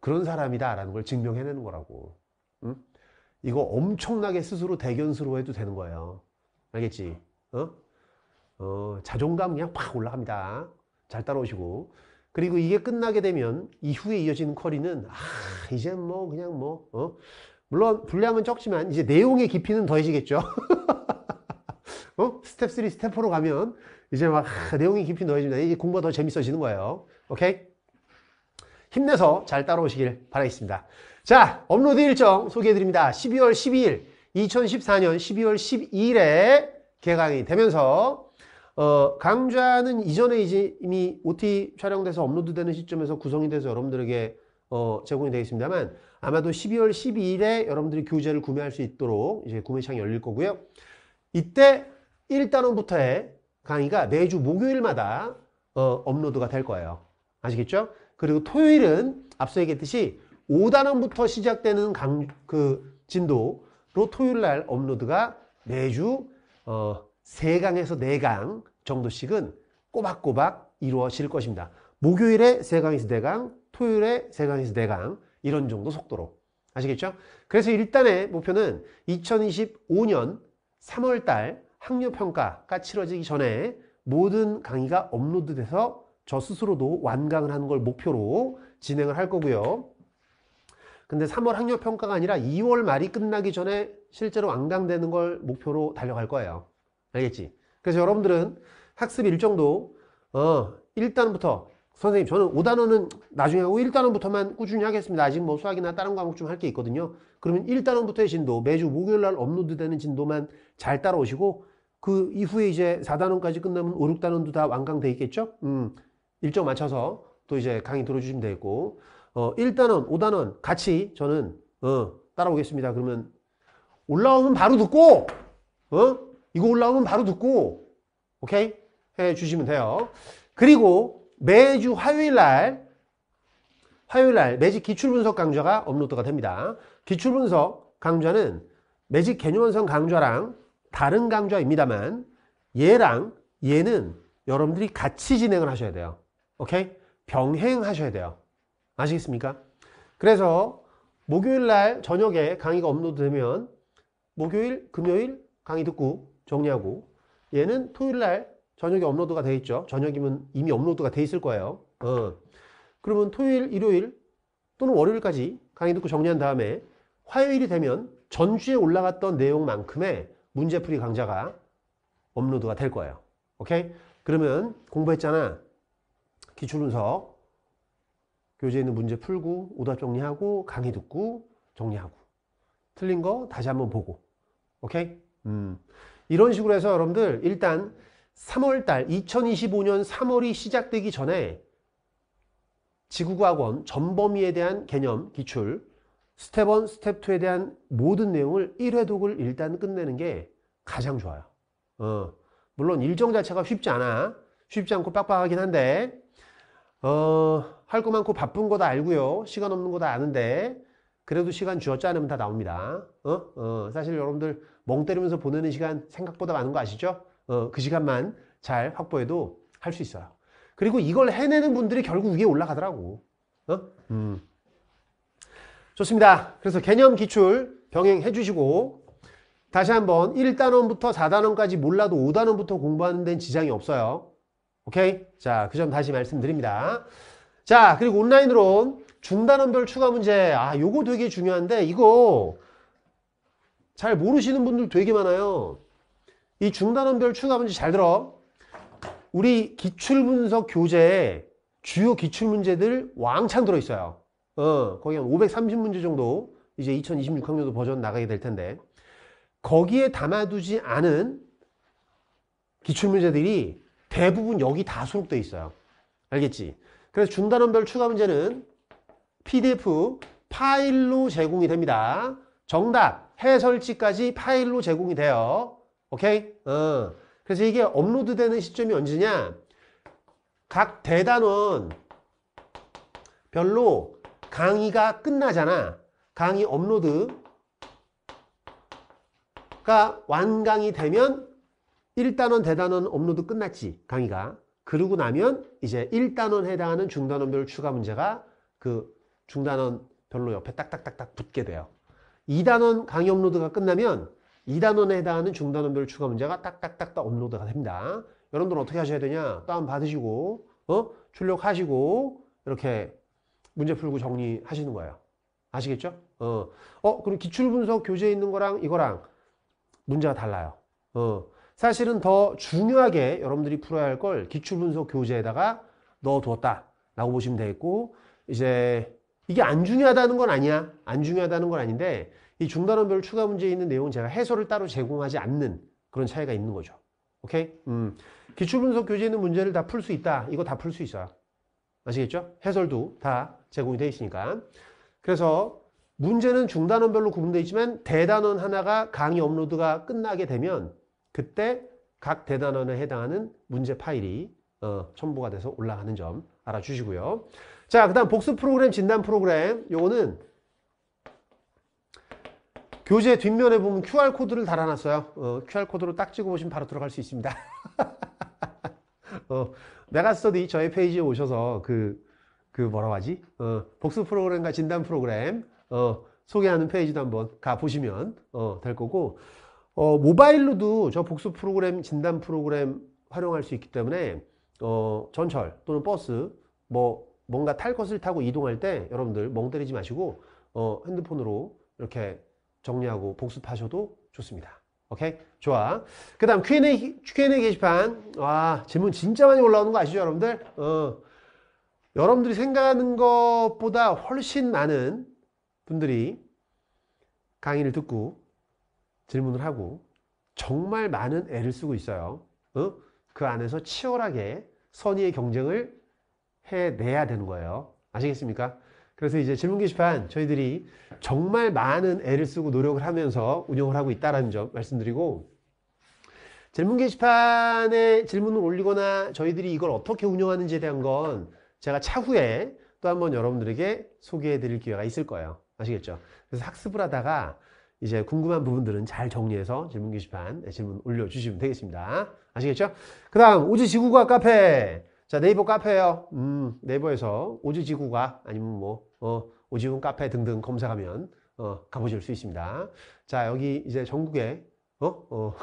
그런 사람이다라는 걸 증명해내는 거라고. 이거 엄청나게 스스로 대견스러워해도 되는 거예요. 알겠지? 어? 어, 자존감 그냥 팍 올라갑니다. 잘 따라오시고. 그리고 이게 끝나게 되면 이후에 이어지는 커리는 아, 이제 뭐 그냥 뭐 어? 물론 분량은 적지만 이제 내용의 깊이는 더해지겠죠. 어? 스텝 3, 스텝 4로 가면 이제 막 아, 내용이 깊이 더해집니다. 이제 공부가 더 재밌어지는 거예요. 오케이? 힘내서 잘 따라오시길 바라겠습니다. 자, 업로드 일정 소개해드립니다. 12월 12일, 2014년 12월 12일에 개강이 되면서 어, 강좌는 이전에 이제 이미 OT 촬영돼서 업로드되는 시점에서 구성이 돼서 여러분들에게 어, 제공이 되어 있습니다만 아마도 12월 12일에 여러분들이 교재를 구매할 수 있도록 이제 구매창이 열릴 거고요. 이때 1단원부터의 강의가 매주 목요일마다 어, 업로드가 될 거예요. 아시겠죠? 그리고 토요일은 앞서 얘기했듯이 5단원부터 시작되는 강, 그 진도로 토요일 날 업로드가 매주 어, 3강에서 4강 정도씩은 꼬박꼬박 이루어질 것입니다. 목요일에 3강에서 4강, 토요일에 3강에서 4강 이런 정도 속도로 아시겠죠? 그래서 일단의 목표는 2025년 3월달 학력평가가 치러지기 전에 모든 강의가 업로드돼서 저 스스로도 완강을 하는 걸 목표로 진행을 할 거고요. 근데 3월 학력 평가가 아니라 2월 말이 끝나기 전에 실제로 완강되는걸 목표로 달려갈 거예요. 알겠지? 그래서 여러분들은 학습 일정도 어 1단부터 선생님 저는 5단원은 나중에 하고 1단원부터만 꾸준히 하겠습니다. 아직 뭐 수학이나 다른 과목 좀 할 게 있거든요. 그러면 1단원부터의 진도 매주 목요일날 업로드되는 진도만 잘 따라오시고 그 이후에 이제 4단원까지 끝나면 5, 6단원도 다 완강돼 있겠죠? 음, 일정 맞춰서 또 이제 강의 들어주시면 되고 겠 어, 1단원, 5단원 같이 저는 어, 따라오겠습니다. 그러면 올라오면 바로 듣고 어? 이거 올라오면 바로 듣고 오케이? 해 주시면 돼요. 그리고 매주 화요일 날 화요일 날 매직 기출 분석 강좌가 업로드가 됩니다. 기출 분석 강좌는 매직 개념 완성 강좌랑 다른 강좌입니다만 얘랑 얘는 여러분들이 같이 진행을 하셔야 돼요. 오케이? 병행하셔야 돼요. 아시겠습니까? 그래서 목요일 날 저녁에 강의가 업로드되면 목요일, 금요일 강의 듣고 정리하고 얘는 토요일 날 저녁에 업로드가 돼 있죠. 저녁이면 이미 업로드가 돼 있을 거예요. 어. 그러면 토요일, 일요일 또는 월요일까지 강의 듣고 정리한 다음에 화요일이 되면 전주에 올라갔던 내용만큼의 문제풀이 강좌가 업로드가 될 거예요. 오케이? 그러면 공부했잖아. 기출분석 교재에 있는 문제 풀고 오답 정리하고 강의 듣고 정리하고 틀린 거 다시 한번 보고 오케이? 음. 이런 식으로 해서 여러분들 일단 3월달 2025년 3월이 시작되기 전에 지구과학원 전범위에 대한 개념 기출 스텝 1, 스텝 2에 대한 모든 내용을 1회독을 일단 끝내는 게 가장 좋아요 어. 물론 일정 자체가 쉽지 않아 쉽지 않고 빡빡하긴 한데 어... 할거 많고 바쁜 거 다 알고요. 시간 없는 거 다 아는데 그래도 시간 주었지 않으면 다 나옵니다. 어? 어, 사실 여러분들 멍 때리면서 보내는 시간 생각보다 많은 거 아시죠? 어, 그 시간만 잘 확보해도 할 수 있어요. 그리고 이걸 해내는 분들이 결국 위에 올라가더라고. 어? 음. 좋습니다. 그래서 개념 기출 병행해 주시고 다시 한번 1단원부터 4단원까지 몰라도 5단원부터 공부하는 데는 지장이 없어요. 오케이? 자, 그 점 다시 말씀드립니다. 자 그리고 온라인으로 중단원별 추가 문제 아 요거 되게 중요한데 이거 잘 모르시는 분들 되게 많아요 이 중단원별 추가 문제 잘 들어 우리 기출분석 교재에 주요 기출문제들 왕창 들어있어요 어, 거기 한 530문제 정도 이제 2026학년도 버전 나가게 될 텐데 거기에 담아두지 않은 기출문제들이 대부분 여기 다수록되어 있어요 알겠지? 그래서 준단원별 추가 문제는 PDF 파일로 제공이 됩니다. 정답, 해설지까지 파일로 제공이 돼요. 오케이? 어. 그래서 이게 업로드되는 시점이 언제냐? 각 대단원 별로 강의가 끝나잖아. 강의 업로드가 완강이 되면 1단원, 대단원 업로드 끝났지, 강의가. 그러고 나면 이제 1단원 해당하는 중단원별 추가 문제가 그 중단원별로 옆에 딱딱딱딱 붙게 돼요. 2단원 강의 업로드가 끝나면 2단원에 해당하는 중단원별 추가 문제가 딱딱딱딱 업로드가 됩니다. 여러분들은 어떻게 하셔야 되냐? 다운받으시고 어? 출력하시고 이렇게 문제 풀고 정리하시는 거예요. 아시겠죠? 어, 어 그럼 기출분석 교재에 있는 거랑 이거랑 문제가 달라요. 어, 사실은 더 중요하게 여러분들이 풀어야 할 걸 기출분석 교재에다가 넣어두었다 라고 보시면 되겠고 이제 이게 안 중요하다는 건 아니야 안 중요하다는 건 아닌데 이 중단원별 추가 문제에 있는 내용은 제가 해설을 따로 제공하지 않는 그런 차이가 있는 거죠 오케이? 음. 기출분석 교재에 있는 문제를 다 풀 수 있다 이거 다 풀 수 있어요 아시겠죠? 해설도 다 제공이 되어 있으니까 그래서 문제는 중단원별로 구분되어 있지만 대단원 하나가 강의 업로드가 끝나게 되면 그때 각 대단원에 해당하는 문제 파일이 어, 첨부가 돼서 올라가는 점 알아주시고요. 자, 그 다음 복습 프로그램, 진단 프로그램 요거는 교재 뒷면에 보면 QR코드를 달아놨어요. 어, QR코드로 딱 찍어보시면 바로 들어갈 수 있습니다. 어, 메가스터디 저의 페이지에 오셔서 그, 그 뭐라고 하지? 어, 복습 프로그램과 진단 프로그램 어, 소개하는 페이지도 한번 가보시면 어, 될 거고 어, 모바일로도 저 복수 프로그램, 진단 프로그램 활용할 수 있기 때문에 어, 전철 또는 버스 뭐 뭔가 탈 것을 타고 이동할 때 여러분들 멍 때리지 마시고 어, 핸드폰으로 이렇게 정리하고 복습하셔도 좋습니다. 오케이? 좋아. 그 다음 Q&A, Q&A 게시판. 와, 질문 진짜 많이 올라오는 거 아시죠, 여러분들? 어, 여러분들이 생각하는 것보다 훨씬 많은 분들이 강의를 듣고 질문을 하고 정말 많은 애를 쓰고 있어요. 어? 그 안에서 치열하게 선의의 경쟁을 해내야 되는 거예요. 아시겠습니까? 그래서 이제 질문 게시판 저희들이 정말 많은 애를 쓰고 노력을 하면서 운영을 하고 있다는 점 말씀드리고 질문 게시판에 질문을 올리거나 저희들이 이걸 어떻게 운영하는지에 대한 건 제가 차후에 또 한번 여러분들에게 소개해 드릴 기회가 있을 거예요. 아시겠죠? 그래서 학습을 하다가 이제 궁금한 부분들은 잘 정리해서 질문 게시판 질문 올려주시면 되겠습니다. 아시겠죠? 그 다음 오지지구가 카페 자 네이버 카페에요 음, 네이버에서 오지지구가 아니면 뭐 어, 오지훈 카페 등등 검색하면 어, 가보실 수 있습니다. 자 여기 이제 전국에 어? 어.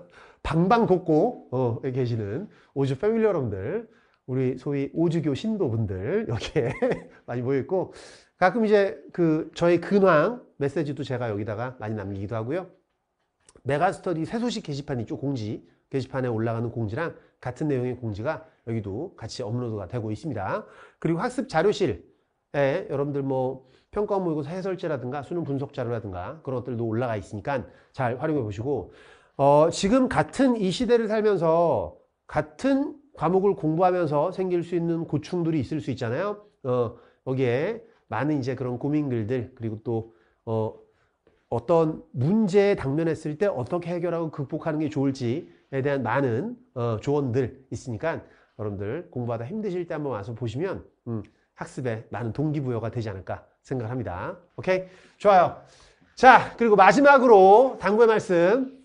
방방곡곡 어, 계시는 오주 패밀리 여러분들 우리 소위 오주교 신도분들 여기에 많이 모여있고 가끔 이제 그 저의 근황 메시지도 제가 여기다가 많이 남기기도 하고요. 메가스터디 새소식 게시판 이쪽 공지 게시판에 올라가는 공지랑 같은 내용의 공지가 여기도 같이 업로드가 되고 있습니다. 그리고 학습 자료실에 여러분들 뭐 평가 모의고사 해설지라든가 수능 분석 자료라든가 그런 것들도 올라가 있으니까 잘 활용해 보시고 어, 지금 같은 이 시대를 살면서 같은 과목을 공부하면서 생길 수 있는 고충들이 있을 수 있잖아요. 어, 여기에 많은 이제 그런 고민글들 그리고 또 어, 어떤 문제에 당면했을 때 어떻게 해결하고 극복하는 게 좋을지에 대한 많은 어, 조언들 있으니까 여러분들 공부하다 힘드실 때 한번 와서 보시면 음, 학습에 많은 동기부여가 되지 않을까 생각합니다. 오케이? 좋아요. 자, 그리고 마지막으로 당부의 말씀.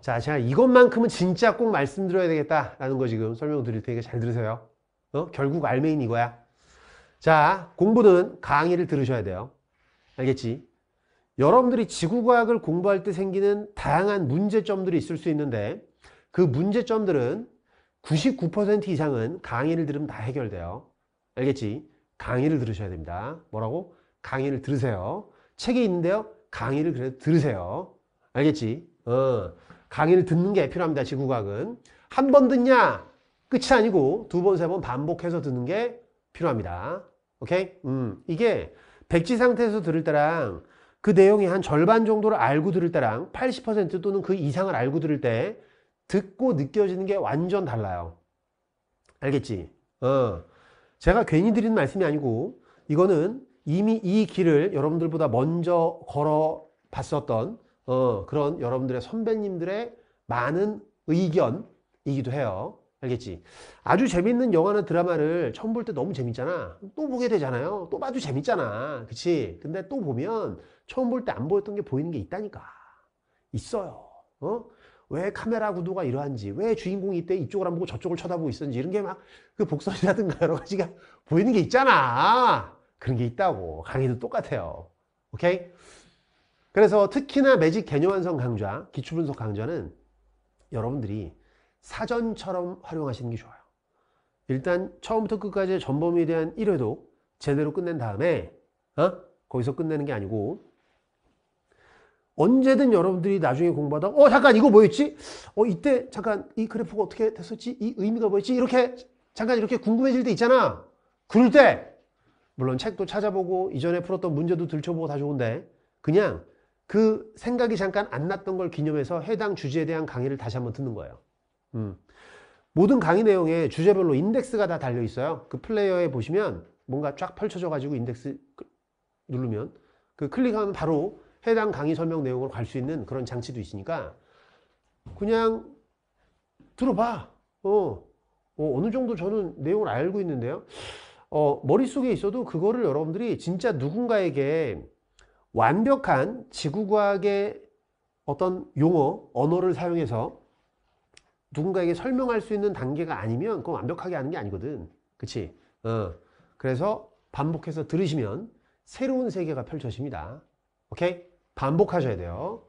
자, 제가 이것만큼은 진짜 꼭 말씀드려야 되겠다라는 거 지금 설명 드릴 테니까 잘 들으세요. 어? 결국 알맹이 이거야. 자, 공부는 강의를 들으셔야 돼요. 알겠지? 여러분들이 지구과학을 공부할 때 생기는 다양한 문제점들이 있을 수 있는데 그 문제점들은 99% 이상은 강의를 들으면 다 해결돼요. 알겠지? 강의를 들으셔야 됩니다. 뭐라고? 강의를 들으세요. 책이 있는데요. 강의를 그래도 들으세요. 알겠지? 어, 강의를 듣는 게 필요합니다. 지구과학은. 한 번 듣냐? 끝이 아니고 두 번, 세 번 반복해서 듣는 게 필요합니다. 오케이? 음, 이게 백지 상태에서 들을 때랑 그 내용이 한 절반 정도를 알고 들을 때랑 80% 또는 그 이상을 알고 들을 때 듣고 느껴지는 게 완전 달라요. 알겠지? 어. 제가 괜히 드리는 말씀이 아니고 이거는 이미 이 길을 여러분들보다 먼저 걸어 봤었던 어, 그런 여러분들의 선배님들의 많은 의견이기도 해요. 알겠지? 아주 재밌는 영화나 드라마를 처음 볼 때 너무 재밌잖아. 또 보게 되잖아요. 또 봐도 재밌잖아. 그치? 근데 또 보면 처음 볼 때 안 보였던 게 보이는 게 있다니까. 있어요. 어? 왜 카메라 구도가 이러한지, 왜 주인공이 이때 이쪽을 안 보고 저쪽을 쳐다보고 있었는지, 이런 게 막 그 복선이라든가 여러 가지가 보이는 게 있잖아. 그런 게 있다고. 강의도 똑같아요. 오케이? 그래서 특히나 매직 개념 완성 강좌, 기초 분석 강좌는 여러분들이 사전처럼 활용하시는 게 좋아요. 일단 처음부터 끝까지 의 전범위에 대한 1회도 제대로 끝낸 다음에 어? 거기서 끝내는 게 아니고 언제든 여러분들이 나중에 공부하다가 어 잠깐 이거 뭐였지? 어 이때 잠깐 이 그래프가 어떻게 됐었지? 이 의미가 뭐였지? 이렇게 잠깐 이렇게 궁금해질 때 있잖아. 그럴 때 물론 책도 찾아보고 이전에 풀었던 문제도 들춰보고 다 좋은데 그냥 그 생각이 잠깐 안 났던 걸 기념해서 해당 주제에 대한 강의를 다시 한번 듣는 거예요. 음. 모든 강의 내용에 주제별로 인덱스가 다 달려 있어요. 그 플레이어에 보시면 뭔가 쫙 펼쳐져 가지고 인덱스 그 누르면 그 클릭하면 바로 해당 강의 설명 내용으로 갈 수 있는 그런 장치도 있으니까 그냥 들어봐. 어, 어, 느 정도 저는 내용을 알고 있는데요. 어, 머릿속에 있어도 그거를 여러분들이 진짜 누군가에게 완벽한 지구과학의 어떤 용어, 언어를 사용해서 누군가에게 설명할 수 있는 단계가 아니면 그건 완벽하게 하는 게 아니거든 그치? 어. 그래서 반복해서 들으시면 새로운 세계가 펼쳐집니다 오케이? 반복하셔야 돼요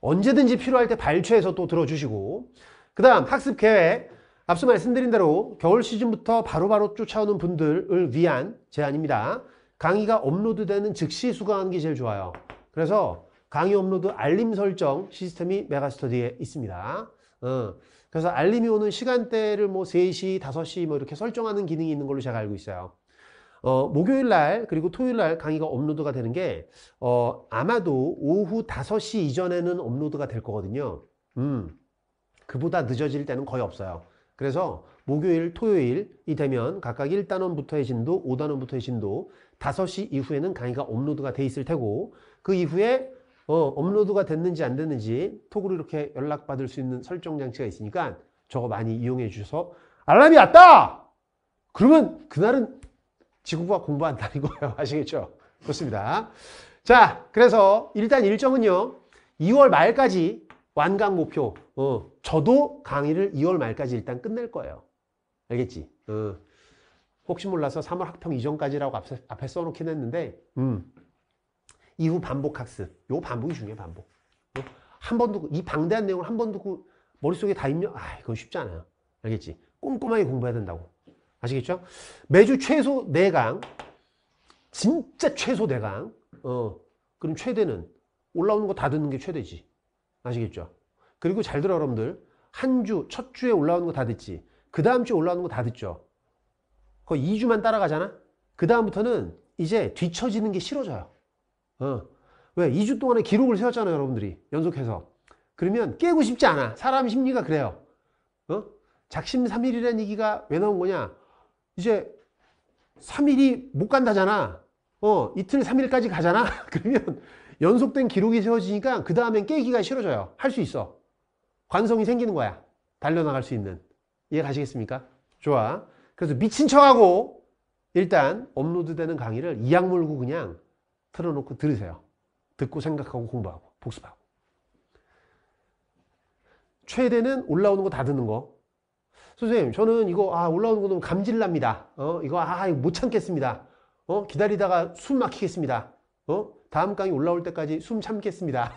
언제든지 필요할 때 발췌해서 또 들어주시고 그 다음 학습 계획 앞서 말씀드린 대로 겨울 시즌부터 바로바로 바로 쫓아오는 분들을 위한 제안입니다 강의가 업로드되는 즉시 수강하는 게 제일 좋아요 그래서 강의 업로드 알림 설정 시스템이 메가스터디에 있습니다 어. 그래서 알림이 오는 시간대를 뭐 3시, 5시 뭐 이렇게 설정하는 기능이 있는 걸로 제가 알고 있어요. 어, 목요일 날 그리고 토요일 날 강의가 업로드가 되는 게 어, 아마도 오후 5시 이전에는 업로드가 될 거거든요. 음. 그보다 늦어질 때는 거의 없어요. 그래서 목요일, 토요일이 되면 각각 1단원부터의 진도, 5단원부터의 진도, 5시 이후에는 강의가 업로드가 돼 있을 테고 그 이후에 어, 업로드가 됐는지 안 됐는지 톡으로 이렇게 연락받을 수 있는 설정 장치가 있으니까 저거 많이 이용해 주셔서 알람이 왔다! 그러면 그날은 지구가 공부한다는 거예요. 아시겠죠? 좋습니다. 자, 그래서 일단 일정은요. 2월 말까지 완강 목표. 어, 저도 강의를 2월 말까지 일단 끝낼 거예요. 알겠지? 어, 혹시 몰라서 3월 학평 이전까지라고 앞에, 앞에 써놓긴 했는데 음. 이후 반복 학습. 요 반복이 중요해, 반복. 한번 듣고, 이 방대한 내용을 한 번 듣고 머릿속에 다 입력, 아, 이건 쉽지 않아요. 알겠지? 꼼꼼하게 공부해야 된다고. 아시겠죠? 매주 최소 4강, 진짜 최소 4강, 어, 그럼 최대는 올라오는 거 다 듣는 게 최대지. 아시겠죠? 그리고 잘 들어, 여러분들. 한 주, 첫 주에 올라오는 거 다 듣지. 그 다음 주에 올라오는 거 다 듣죠. 거의 2주만 따라가잖아? 그 다음부터는 이제 뒤처지는 게 싫어져요. 어. 왜? 2주 동안에 기록을 세웠잖아요 여러분들이 연속해서 그러면 깨고 싶지 않아 사람 심리가 그래요 어? 작심 3일이라는 얘기가 왜 나온 거냐 이제 3일이 못 간다잖아 어 이틀 3일까지 가잖아 그러면 연속된 기록이 세워지니까 그 다음엔 깨기가 싫어져요 할 수 있어 관성이 생기는 거야 달려나갈 수 있는 이해 가시겠습니까? 좋아 그래서 미친 척하고 일단 업로드되는 강의를 이악 물고 그냥 틀어놓고 들으세요. 듣고 생각하고 공부하고 복습하고. 최대는 올라오는 거 다 듣는 거. 선생님 저는 이거 아 올라오는 거 너무 감질납니다. 어 이거 아못 이거 참겠습니다. 어 기다리다가 숨 막히겠습니다. 어 다음 강의 올라올 때까지 숨 참겠습니다.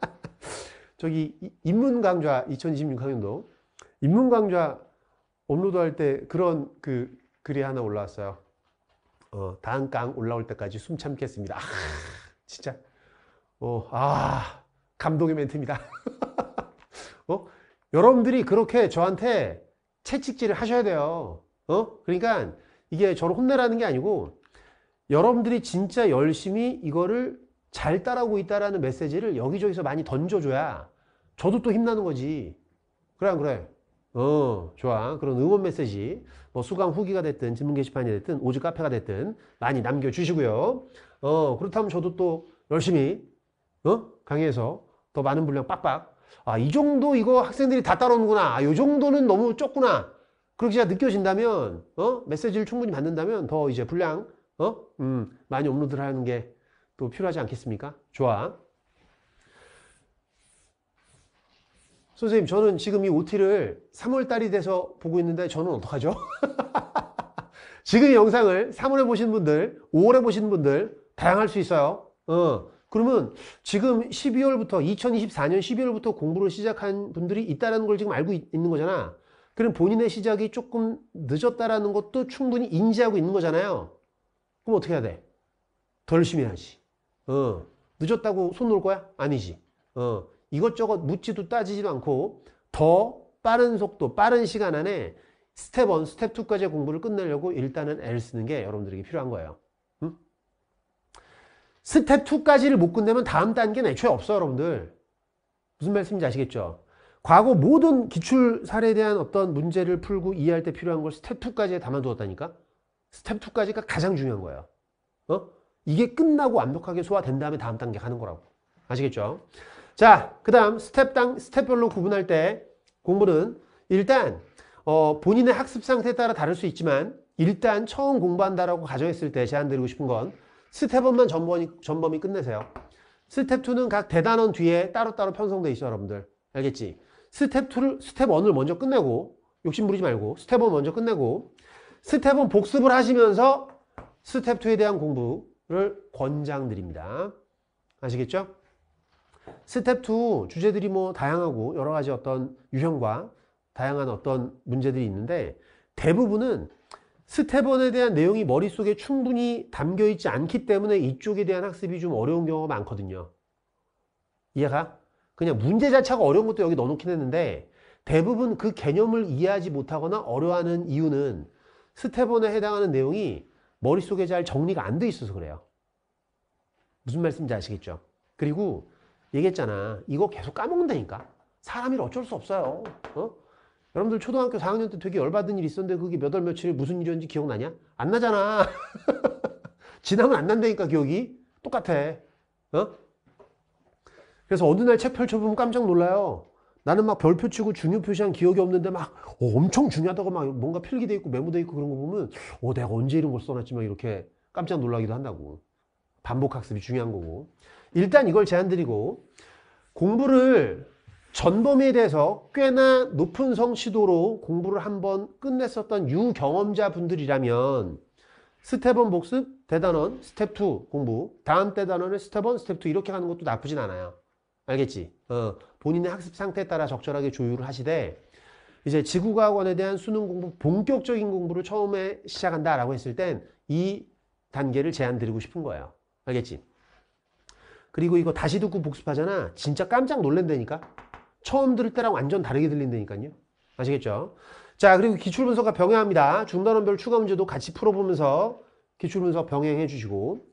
저기 입문 강좌 2026학년도 입문 강좌 업로드할 때 그런 그 글이 하나 올라왔어요. 어, 다음 강 올라올 때까지 숨 참겠습니다. 아, 네. 진짜 어, 아 감동의 멘트입니다. 어? 여러분들이 그렇게 저한테 채찍질을 하셔야 돼요. 어? 그러니까 이게 저를 혼내라는 게 아니고 여러분들이 진짜 열심히 이거를 잘 따라오고 있다라는 메시지를 여기저기서 많이 던져줘야 저도 또 힘나는 거지. 그래 그래? 어, 좋아. 그런 응원 메시지, 뭐 수강 후기가 됐든 질문 게시판이 됐든 오즈 카페가 됐든 많이 남겨주시고요. 어, 그렇다면 저도 또 열심히 어? 강의에서 더 많은 분량 빡빡. 아, 이 정도 이거 학생들이 다 따라오는구나. 아, 요 정도는 너무 적구나. 그렇게 제가 느껴진다면, 어? 메시지를 충분히 받는다면 더 이제 분량, 어? 음, 많이 업로드를 하는 게 또 필요하지 않겠습니까? 좋아. 선생님 저는 지금 이 OT를 3월달이 돼서 보고 있는데 저는 어떡하죠? 지금 이 영상을 3월에 보신 분들 5월에 보신 분들 다양할 수 있어요 어, 그러면 지금 12월부터 2024년 12월부터 공부를 시작한 분들이 있다는 걸 지금 알고 있, 는 거잖아 그럼 본인의 시작이 조금 늦었다라는 것도 충분히 인지하고 있는 거잖아요 그럼 어떻게 해야 돼? 덜 열심히 해야지 어, 늦었다고 손 놓을 거야? 아니지 어, 이것저것 묻지도 따지지도 않고 더 빠른 속도, 빠른 시간 안에 스텝 1, 스텝 2까지 공부를 끝내려고 일단은 애를 쓰는 게 여러분들에게 필요한 거예요. 스텝 2까지를 못 끝내면 다음 단계는 애초에 없어 여러분들. 무슨 말씀인지 아시겠죠? 과거 모든 기출 사례에 대한 어떤 문제를 풀고 이해할 때 필요한 걸 스텝 2까지에 담아두었다니까? 스텝 2까지가 가장 중요한 거예요. 어? 이게 끝나고 완벽하게 소화된 다음에 다음 단계 가는 거라고. 아시겠죠? 자, 그 다음 스텝당, 스텝별로 구분할 때 공부는 일단 어, 본인의 학습 상태에 따라 다를 수 있지만 일단 처음 공부한다라고 가정했을 때 제안 드리고 싶은 건 스텝 1만 전범이, 전범이 끝내세요. 스텝 2는 각 대단원 뒤에 따로따로 편성돼 있어 여러분들. 알겠지? 스텝 2를, 스텝 1을 먼저 끝내고 욕심 부리지 말고 스텝 1 먼저 끝내고 스텝 1 복습을 하시면서 스텝 2에 대한 공부를 권장드립니다. 아시겠죠? 스텝 2 주제들이 뭐 다양하고 여러 가지 어떤 유형과 다양한 어떤 문제들이 있는데 대부분은 스텝 1에 대한 내용이 머릿속에 충분히 담겨 있지 않기 때문에 이쪽에 대한 학습이 좀 어려운 경우가 많거든요. 이해가? 그냥 문제 자체가 어려운 것도 여기 넣어놓긴 했는데 대부분 그 개념을 이해하지 못하거나 어려워하는 이유는 스텝 1에 해당하는 내용이 머릿속에 잘 정리가 안 돼 있어서 그래요. 무슨 말씀인지 아시겠죠? 그리고 얘기했잖아. 이거 계속 까먹는다니까. 사람이라 어쩔 수 없어요. 어? 여러분들 초등학교 4학년 때 되게 열받은 일 있었는데 그게 몇 월 며칠에 무슨 일이었는지 기억나냐? 안 나잖아. 지나면 안 난다니까 기억이. 똑같아. 어? 그래서 어느 날 책 펼쳐보면 깜짝 놀라요. 나는 막 별표 치고 중요 표시한 기억이 없는데 막 어, 엄청 중요하다고 막 뭔가 필기돼 있고 메모돼 있고 그런 거 보면 어, 내가 언제 이런 걸 써놨지만 이렇게 깜짝 놀라기도 한다고. 반복 학습이 중요한 거고. 일단 이걸 제안드리고 공부를 전범위에 대해서 꽤나 높은 성취도로 공부를 한번 끝냈었던 유경험자분들이라면 스텝 1 복습, 대단원, 스텝 2 공부 다음 대단원을 스텝 1, 스텝 2 이렇게 가는 것도 나쁘진 않아요 알겠지? 어, 본인의 학습 상태에 따라 적절하게 조율을 하시되 이제 지구과학원에 대한 수능 공부 본격적인 공부를 처음에 시작한다 라고 했을 땐 이 단계를 제안 드리고 싶은 거예요 알겠지? 그리고 이거 다시 듣고 복습하잖아. 진짜 깜짝 놀란다니까. 처음 들을 때랑 완전 다르게 들린다니까요. 아시겠죠? 자, 그리고 기출문서가 병행합니다. 중단원별 추가 문제도 같이 풀어보면서 기출문서 병행해 주시고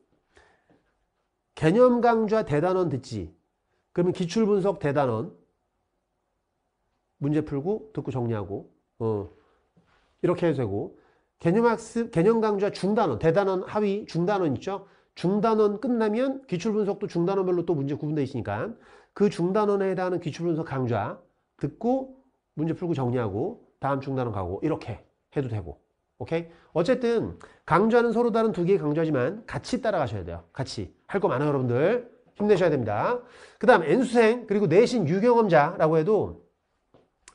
개념 강좌 대단원 듣지. 그러면 기출분석 대단원 문제 풀고 듣고 정리하고 어 이렇게 해도 되고 개념학습 개념 강좌 중단원 대단원 하위 중단원 있죠? 중단원 끝나면 기출분석도 중단원별로 또 문제 구분되어 있으니까 그 중단원에 해당하는 기출분석 강좌 듣고 문제 풀고 정리하고 다음 중단원 가고 이렇게 해도 되고 오케이? 어쨌든 강좌는 서로 다른 두 개의 강좌지만 같이 따라가셔야 돼요 같이 할 거 많아요 여러분들 힘내셔야 됩니다 그 다음 N수생 그리고 내신 유경험자라고 해도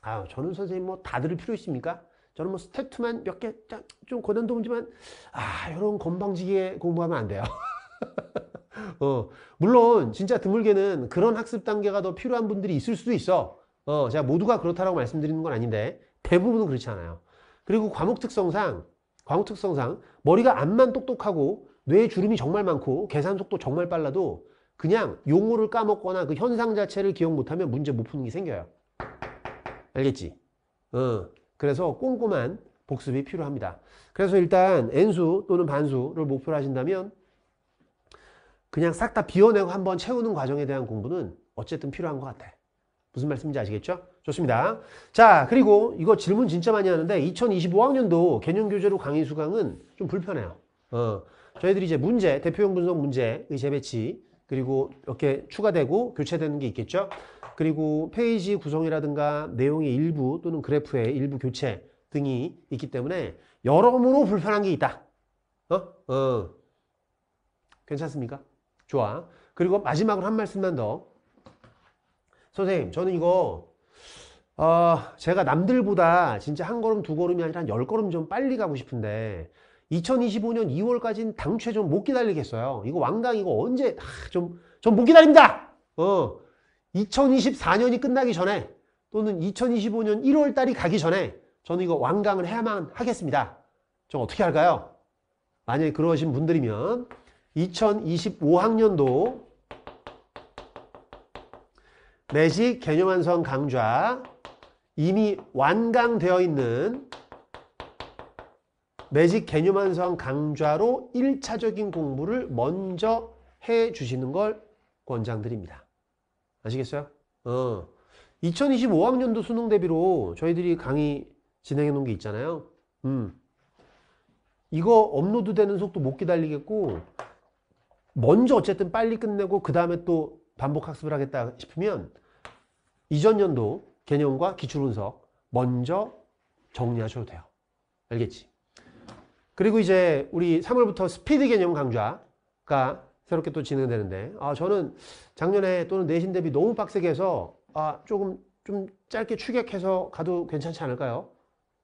아 저는 선생님 뭐 다 들을 필요 있습니까? 저는 뭐스태프만몇 개좀 고난도문지만 아 이런 건방지게 공부하면 안 돼요 어, 물론 진짜 드물게는 그런 학습 단계가 더 필요한 분들이 있을 수도 있어. 어, 제가 모두가 그렇다라고 말씀드리는 건 아닌데 대부분은 그렇지 않아요. 그리고 과목 특성상 과목 특성상 머리가 암만 똑똑하고 뇌에 주름이 정말 많고 계산 속도 정말 빨라도 그냥 용어를 까먹거나 그 현상 자체를 기억 못하면 문제 못 푸는 게 생겨요. 알겠지? 어, 그래서 꼼꼼한 복습이 필요합니다. 그래서 일단 n수 또는 반수를 목표로 하신다면 그냥 싹 다 비워내고 한번 채우는 과정에 대한 공부는 어쨌든 필요한 것 같아. 무슨 말씀인지 아시겠죠? 좋습니다. 자, 그리고 이거 질문 진짜 많이 하는데 2025학년도 개념교재로 강의 수강은 좀 불편해요. 어, 저희들이 이제 문제, 대표형 분석 문제의 재배치 그리고 이렇게 추가되고 교체되는 게 있겠죠. 그리고 페이지 구성이라든가 내용의 일부 또는 그래프의 일부 교체 등이 있기 때문에 여러모로 불편한 게 있다. 어? 어. 괜찮습니까? 좋아. 그리고 마지막으로 한 말씀만 더. 선생님, 저는 이거 어, 제가 남들보다 진짜 한 걸음 두 걸음이 아니라 한 열 걸음 좀 빨리 가고 싶은데 2025년 2월까지는 당최 좀 못 기다리겠어요. 이거 왕당 이거 언제 하, 아, 좀좀 못 기다립니다. 어, 2024년이 끝나기 전에 또는 2025년 1월 달이 가기 전에 저는 이거 완강을 해야만 하겠습니다. 좀 어떻게 할까요? 만약에 그러신 분들이면 2025학년도 매직 개념 완성 강좌 이미 완강되어 있는 매직 개념 완성 강좌로 1차적인 공부를 먼저 해 주시는 걸 권장드립니다. 아시겠어요? 어. 2025학년도 수능 대비로 저희들이 강의 진행해 놓은 게 있잖아요. 음. 이거 업로드 되는 속도 못 기다리겠고 먼저 어쨌든 빨리 끝내고 그 다음에 또 반복 학습을 하겠다 싶으면 이전 연도 개념과 기출분석 먼저 정리하셔도 돼요. 알겠지? 그리고 이제 우리 3월부터 스피드 개념 강좌가 새롭게 또 진행되는데 아 저는 작년에 또는 내신 대비 너무 빡세게 해서 아 조금 좀 짧게 추격해서 가도 괜찮지 않을까요?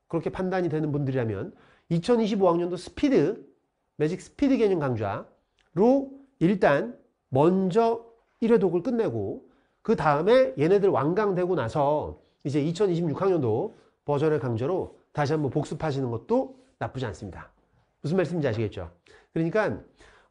그렇게 판단이 되는 분들이라면 2025학년도 스피드 매직 스피드 개념 강좌로 일단 먼저 1회독을 끝내고 그 다음에 얘네들 완강되고 나서 이제 2026학년도 버전의 강좌로 다시 한번 복습하시는 것도 나쁘지 않습니다. 무슨 말씀인지 아시겠죠? 그러니까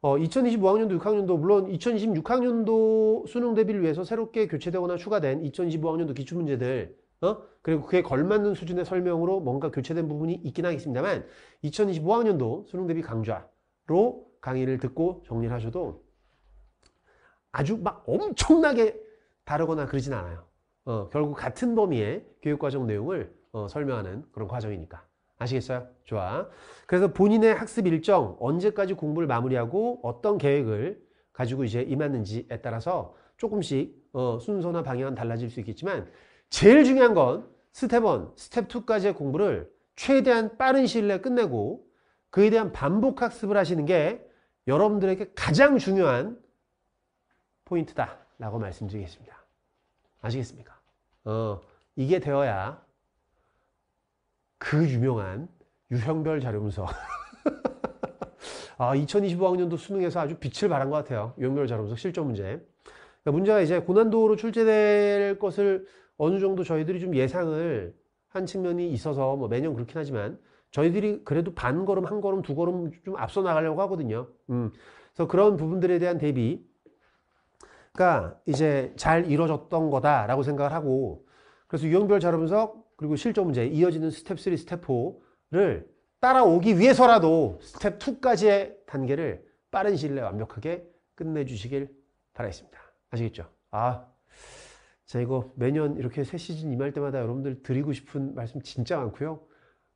어, 2025학년도 6학년도 물론 2026학년도 수능 대비를 위해서 새롭게 교체되거나 추가된 2025학년도 기출문제들 어? 그리고 그에 걸맞는 수준의 설명으로 뭔가 교체된 부분이 있긴 하겠습니다만 2025학년도 수능 대비 강좌로 강의를 듣고 정리를 하셔도 아주 막 엄청나게 다르거나 그러진 않아요. 어, 결국 같은 범위의 교육과정 내용을 어, 설명하는 그런 과정이니까. 아시겠어요? 좋아. 그래서 본인의 학습 일정, 언제까지 공부를 마무리하고 어떤 계획을 가지고 이제 임하는지에 따라서 조금씩 어, 순서나 방향은 달라질 수 있겠지만 제일 중요한 건 스텝 1, 스텝 2까지의 공부를 최대한 빠른 시일 내에 끝내고 그에 대한 반복 학습을 하시는 게 여러분들에게 가장 중요한 포인트다라고 말씀드리겠습니다. 아시겠습니까? 어, 이게 되어야 그 유명한 유형별 자료문서 아, 2025학년도 수능에서 아주 빛을 발한 것 같아요. 유형별 자료문서 실전 문제. 그러니까 문제가 이제 고난도로 출제될 것을 어느 정도 저희들이 좀 예상을 한 측면이 있어서 뭐 매년 그렇긴 하지만 저희들이 그래도 반 걸음, 한 걸음, 두 걸음 좀 앞서 나가려고 하거든요. 음. 그래서 그런 부분들에 대한 대비. 가 그러니까 이제 잘 이루어졌던 거다라고 생각을 하고, 그래서 유형별 자료 분석, 그리고 실전 문제, 이어지는 스텝 3, 스텝 4를 따라오기 위해서라도 스텝 2까지의 단계를 빠른 시일 내에 완벽하게 끝내주시길 바라겠습니다. 아시겠죠? 아, 자, 이거 매년 이렇게 새 시즌 임할 때마다 여러분들 드리고 싶은 말씀 진짜 많고요.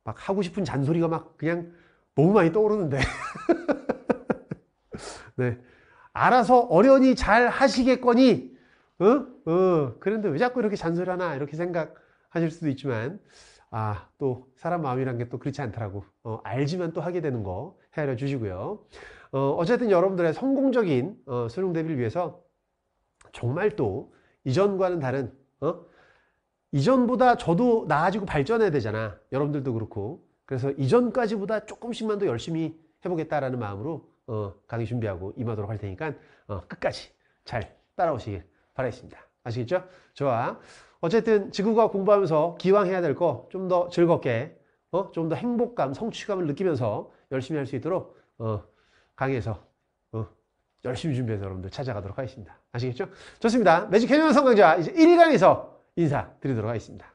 막 하고 싶은 잔소리가 막 그냥 너무 많이 떠오르는데. 네. 알아서 어련히 잘 하시겠거니, 어? 어, 그런데 왜 자꾸 이렇게 잔소리 하나? 이렇게 생각하실 수도 있지만, 아, 또, 사람 마음이란 게 또 그렇지 않더라고. 어, 알지만 또 하게 되는 거 헤아려 주시고요. 어, 어쨌든 여러분들의 성공적인 어, 수능 대비를 위해서 정말 또 이전과는 다른, 어? 이전보다 저도 나아지고 발전해야 되잖아. 여러분들도 그렇고. 그래서 이전까지보다 조금씩만 더 열심히 해보겠다라는 마음으로 어, 강의 준비하고 임하도록 할 테니까 어, 끝까지 잘 따라오시길 바라겠습니다. 아시겠죠? 좋아. 어쨌든 지구과 공부하면서 기왕 해야 될 거 좀 더 즐겁게 어? 좀 더 행복감, 성취감을 느끼면서 열심히 할 수 있도록 어, 강의에서 어, 열심히 준비해서 여러분들 찾아가도록 하겠습니다. 아시겠죠? 좋습니다. 매직 캐년 성강좌 이제 1강에서 인사드리도록 하겠습니다.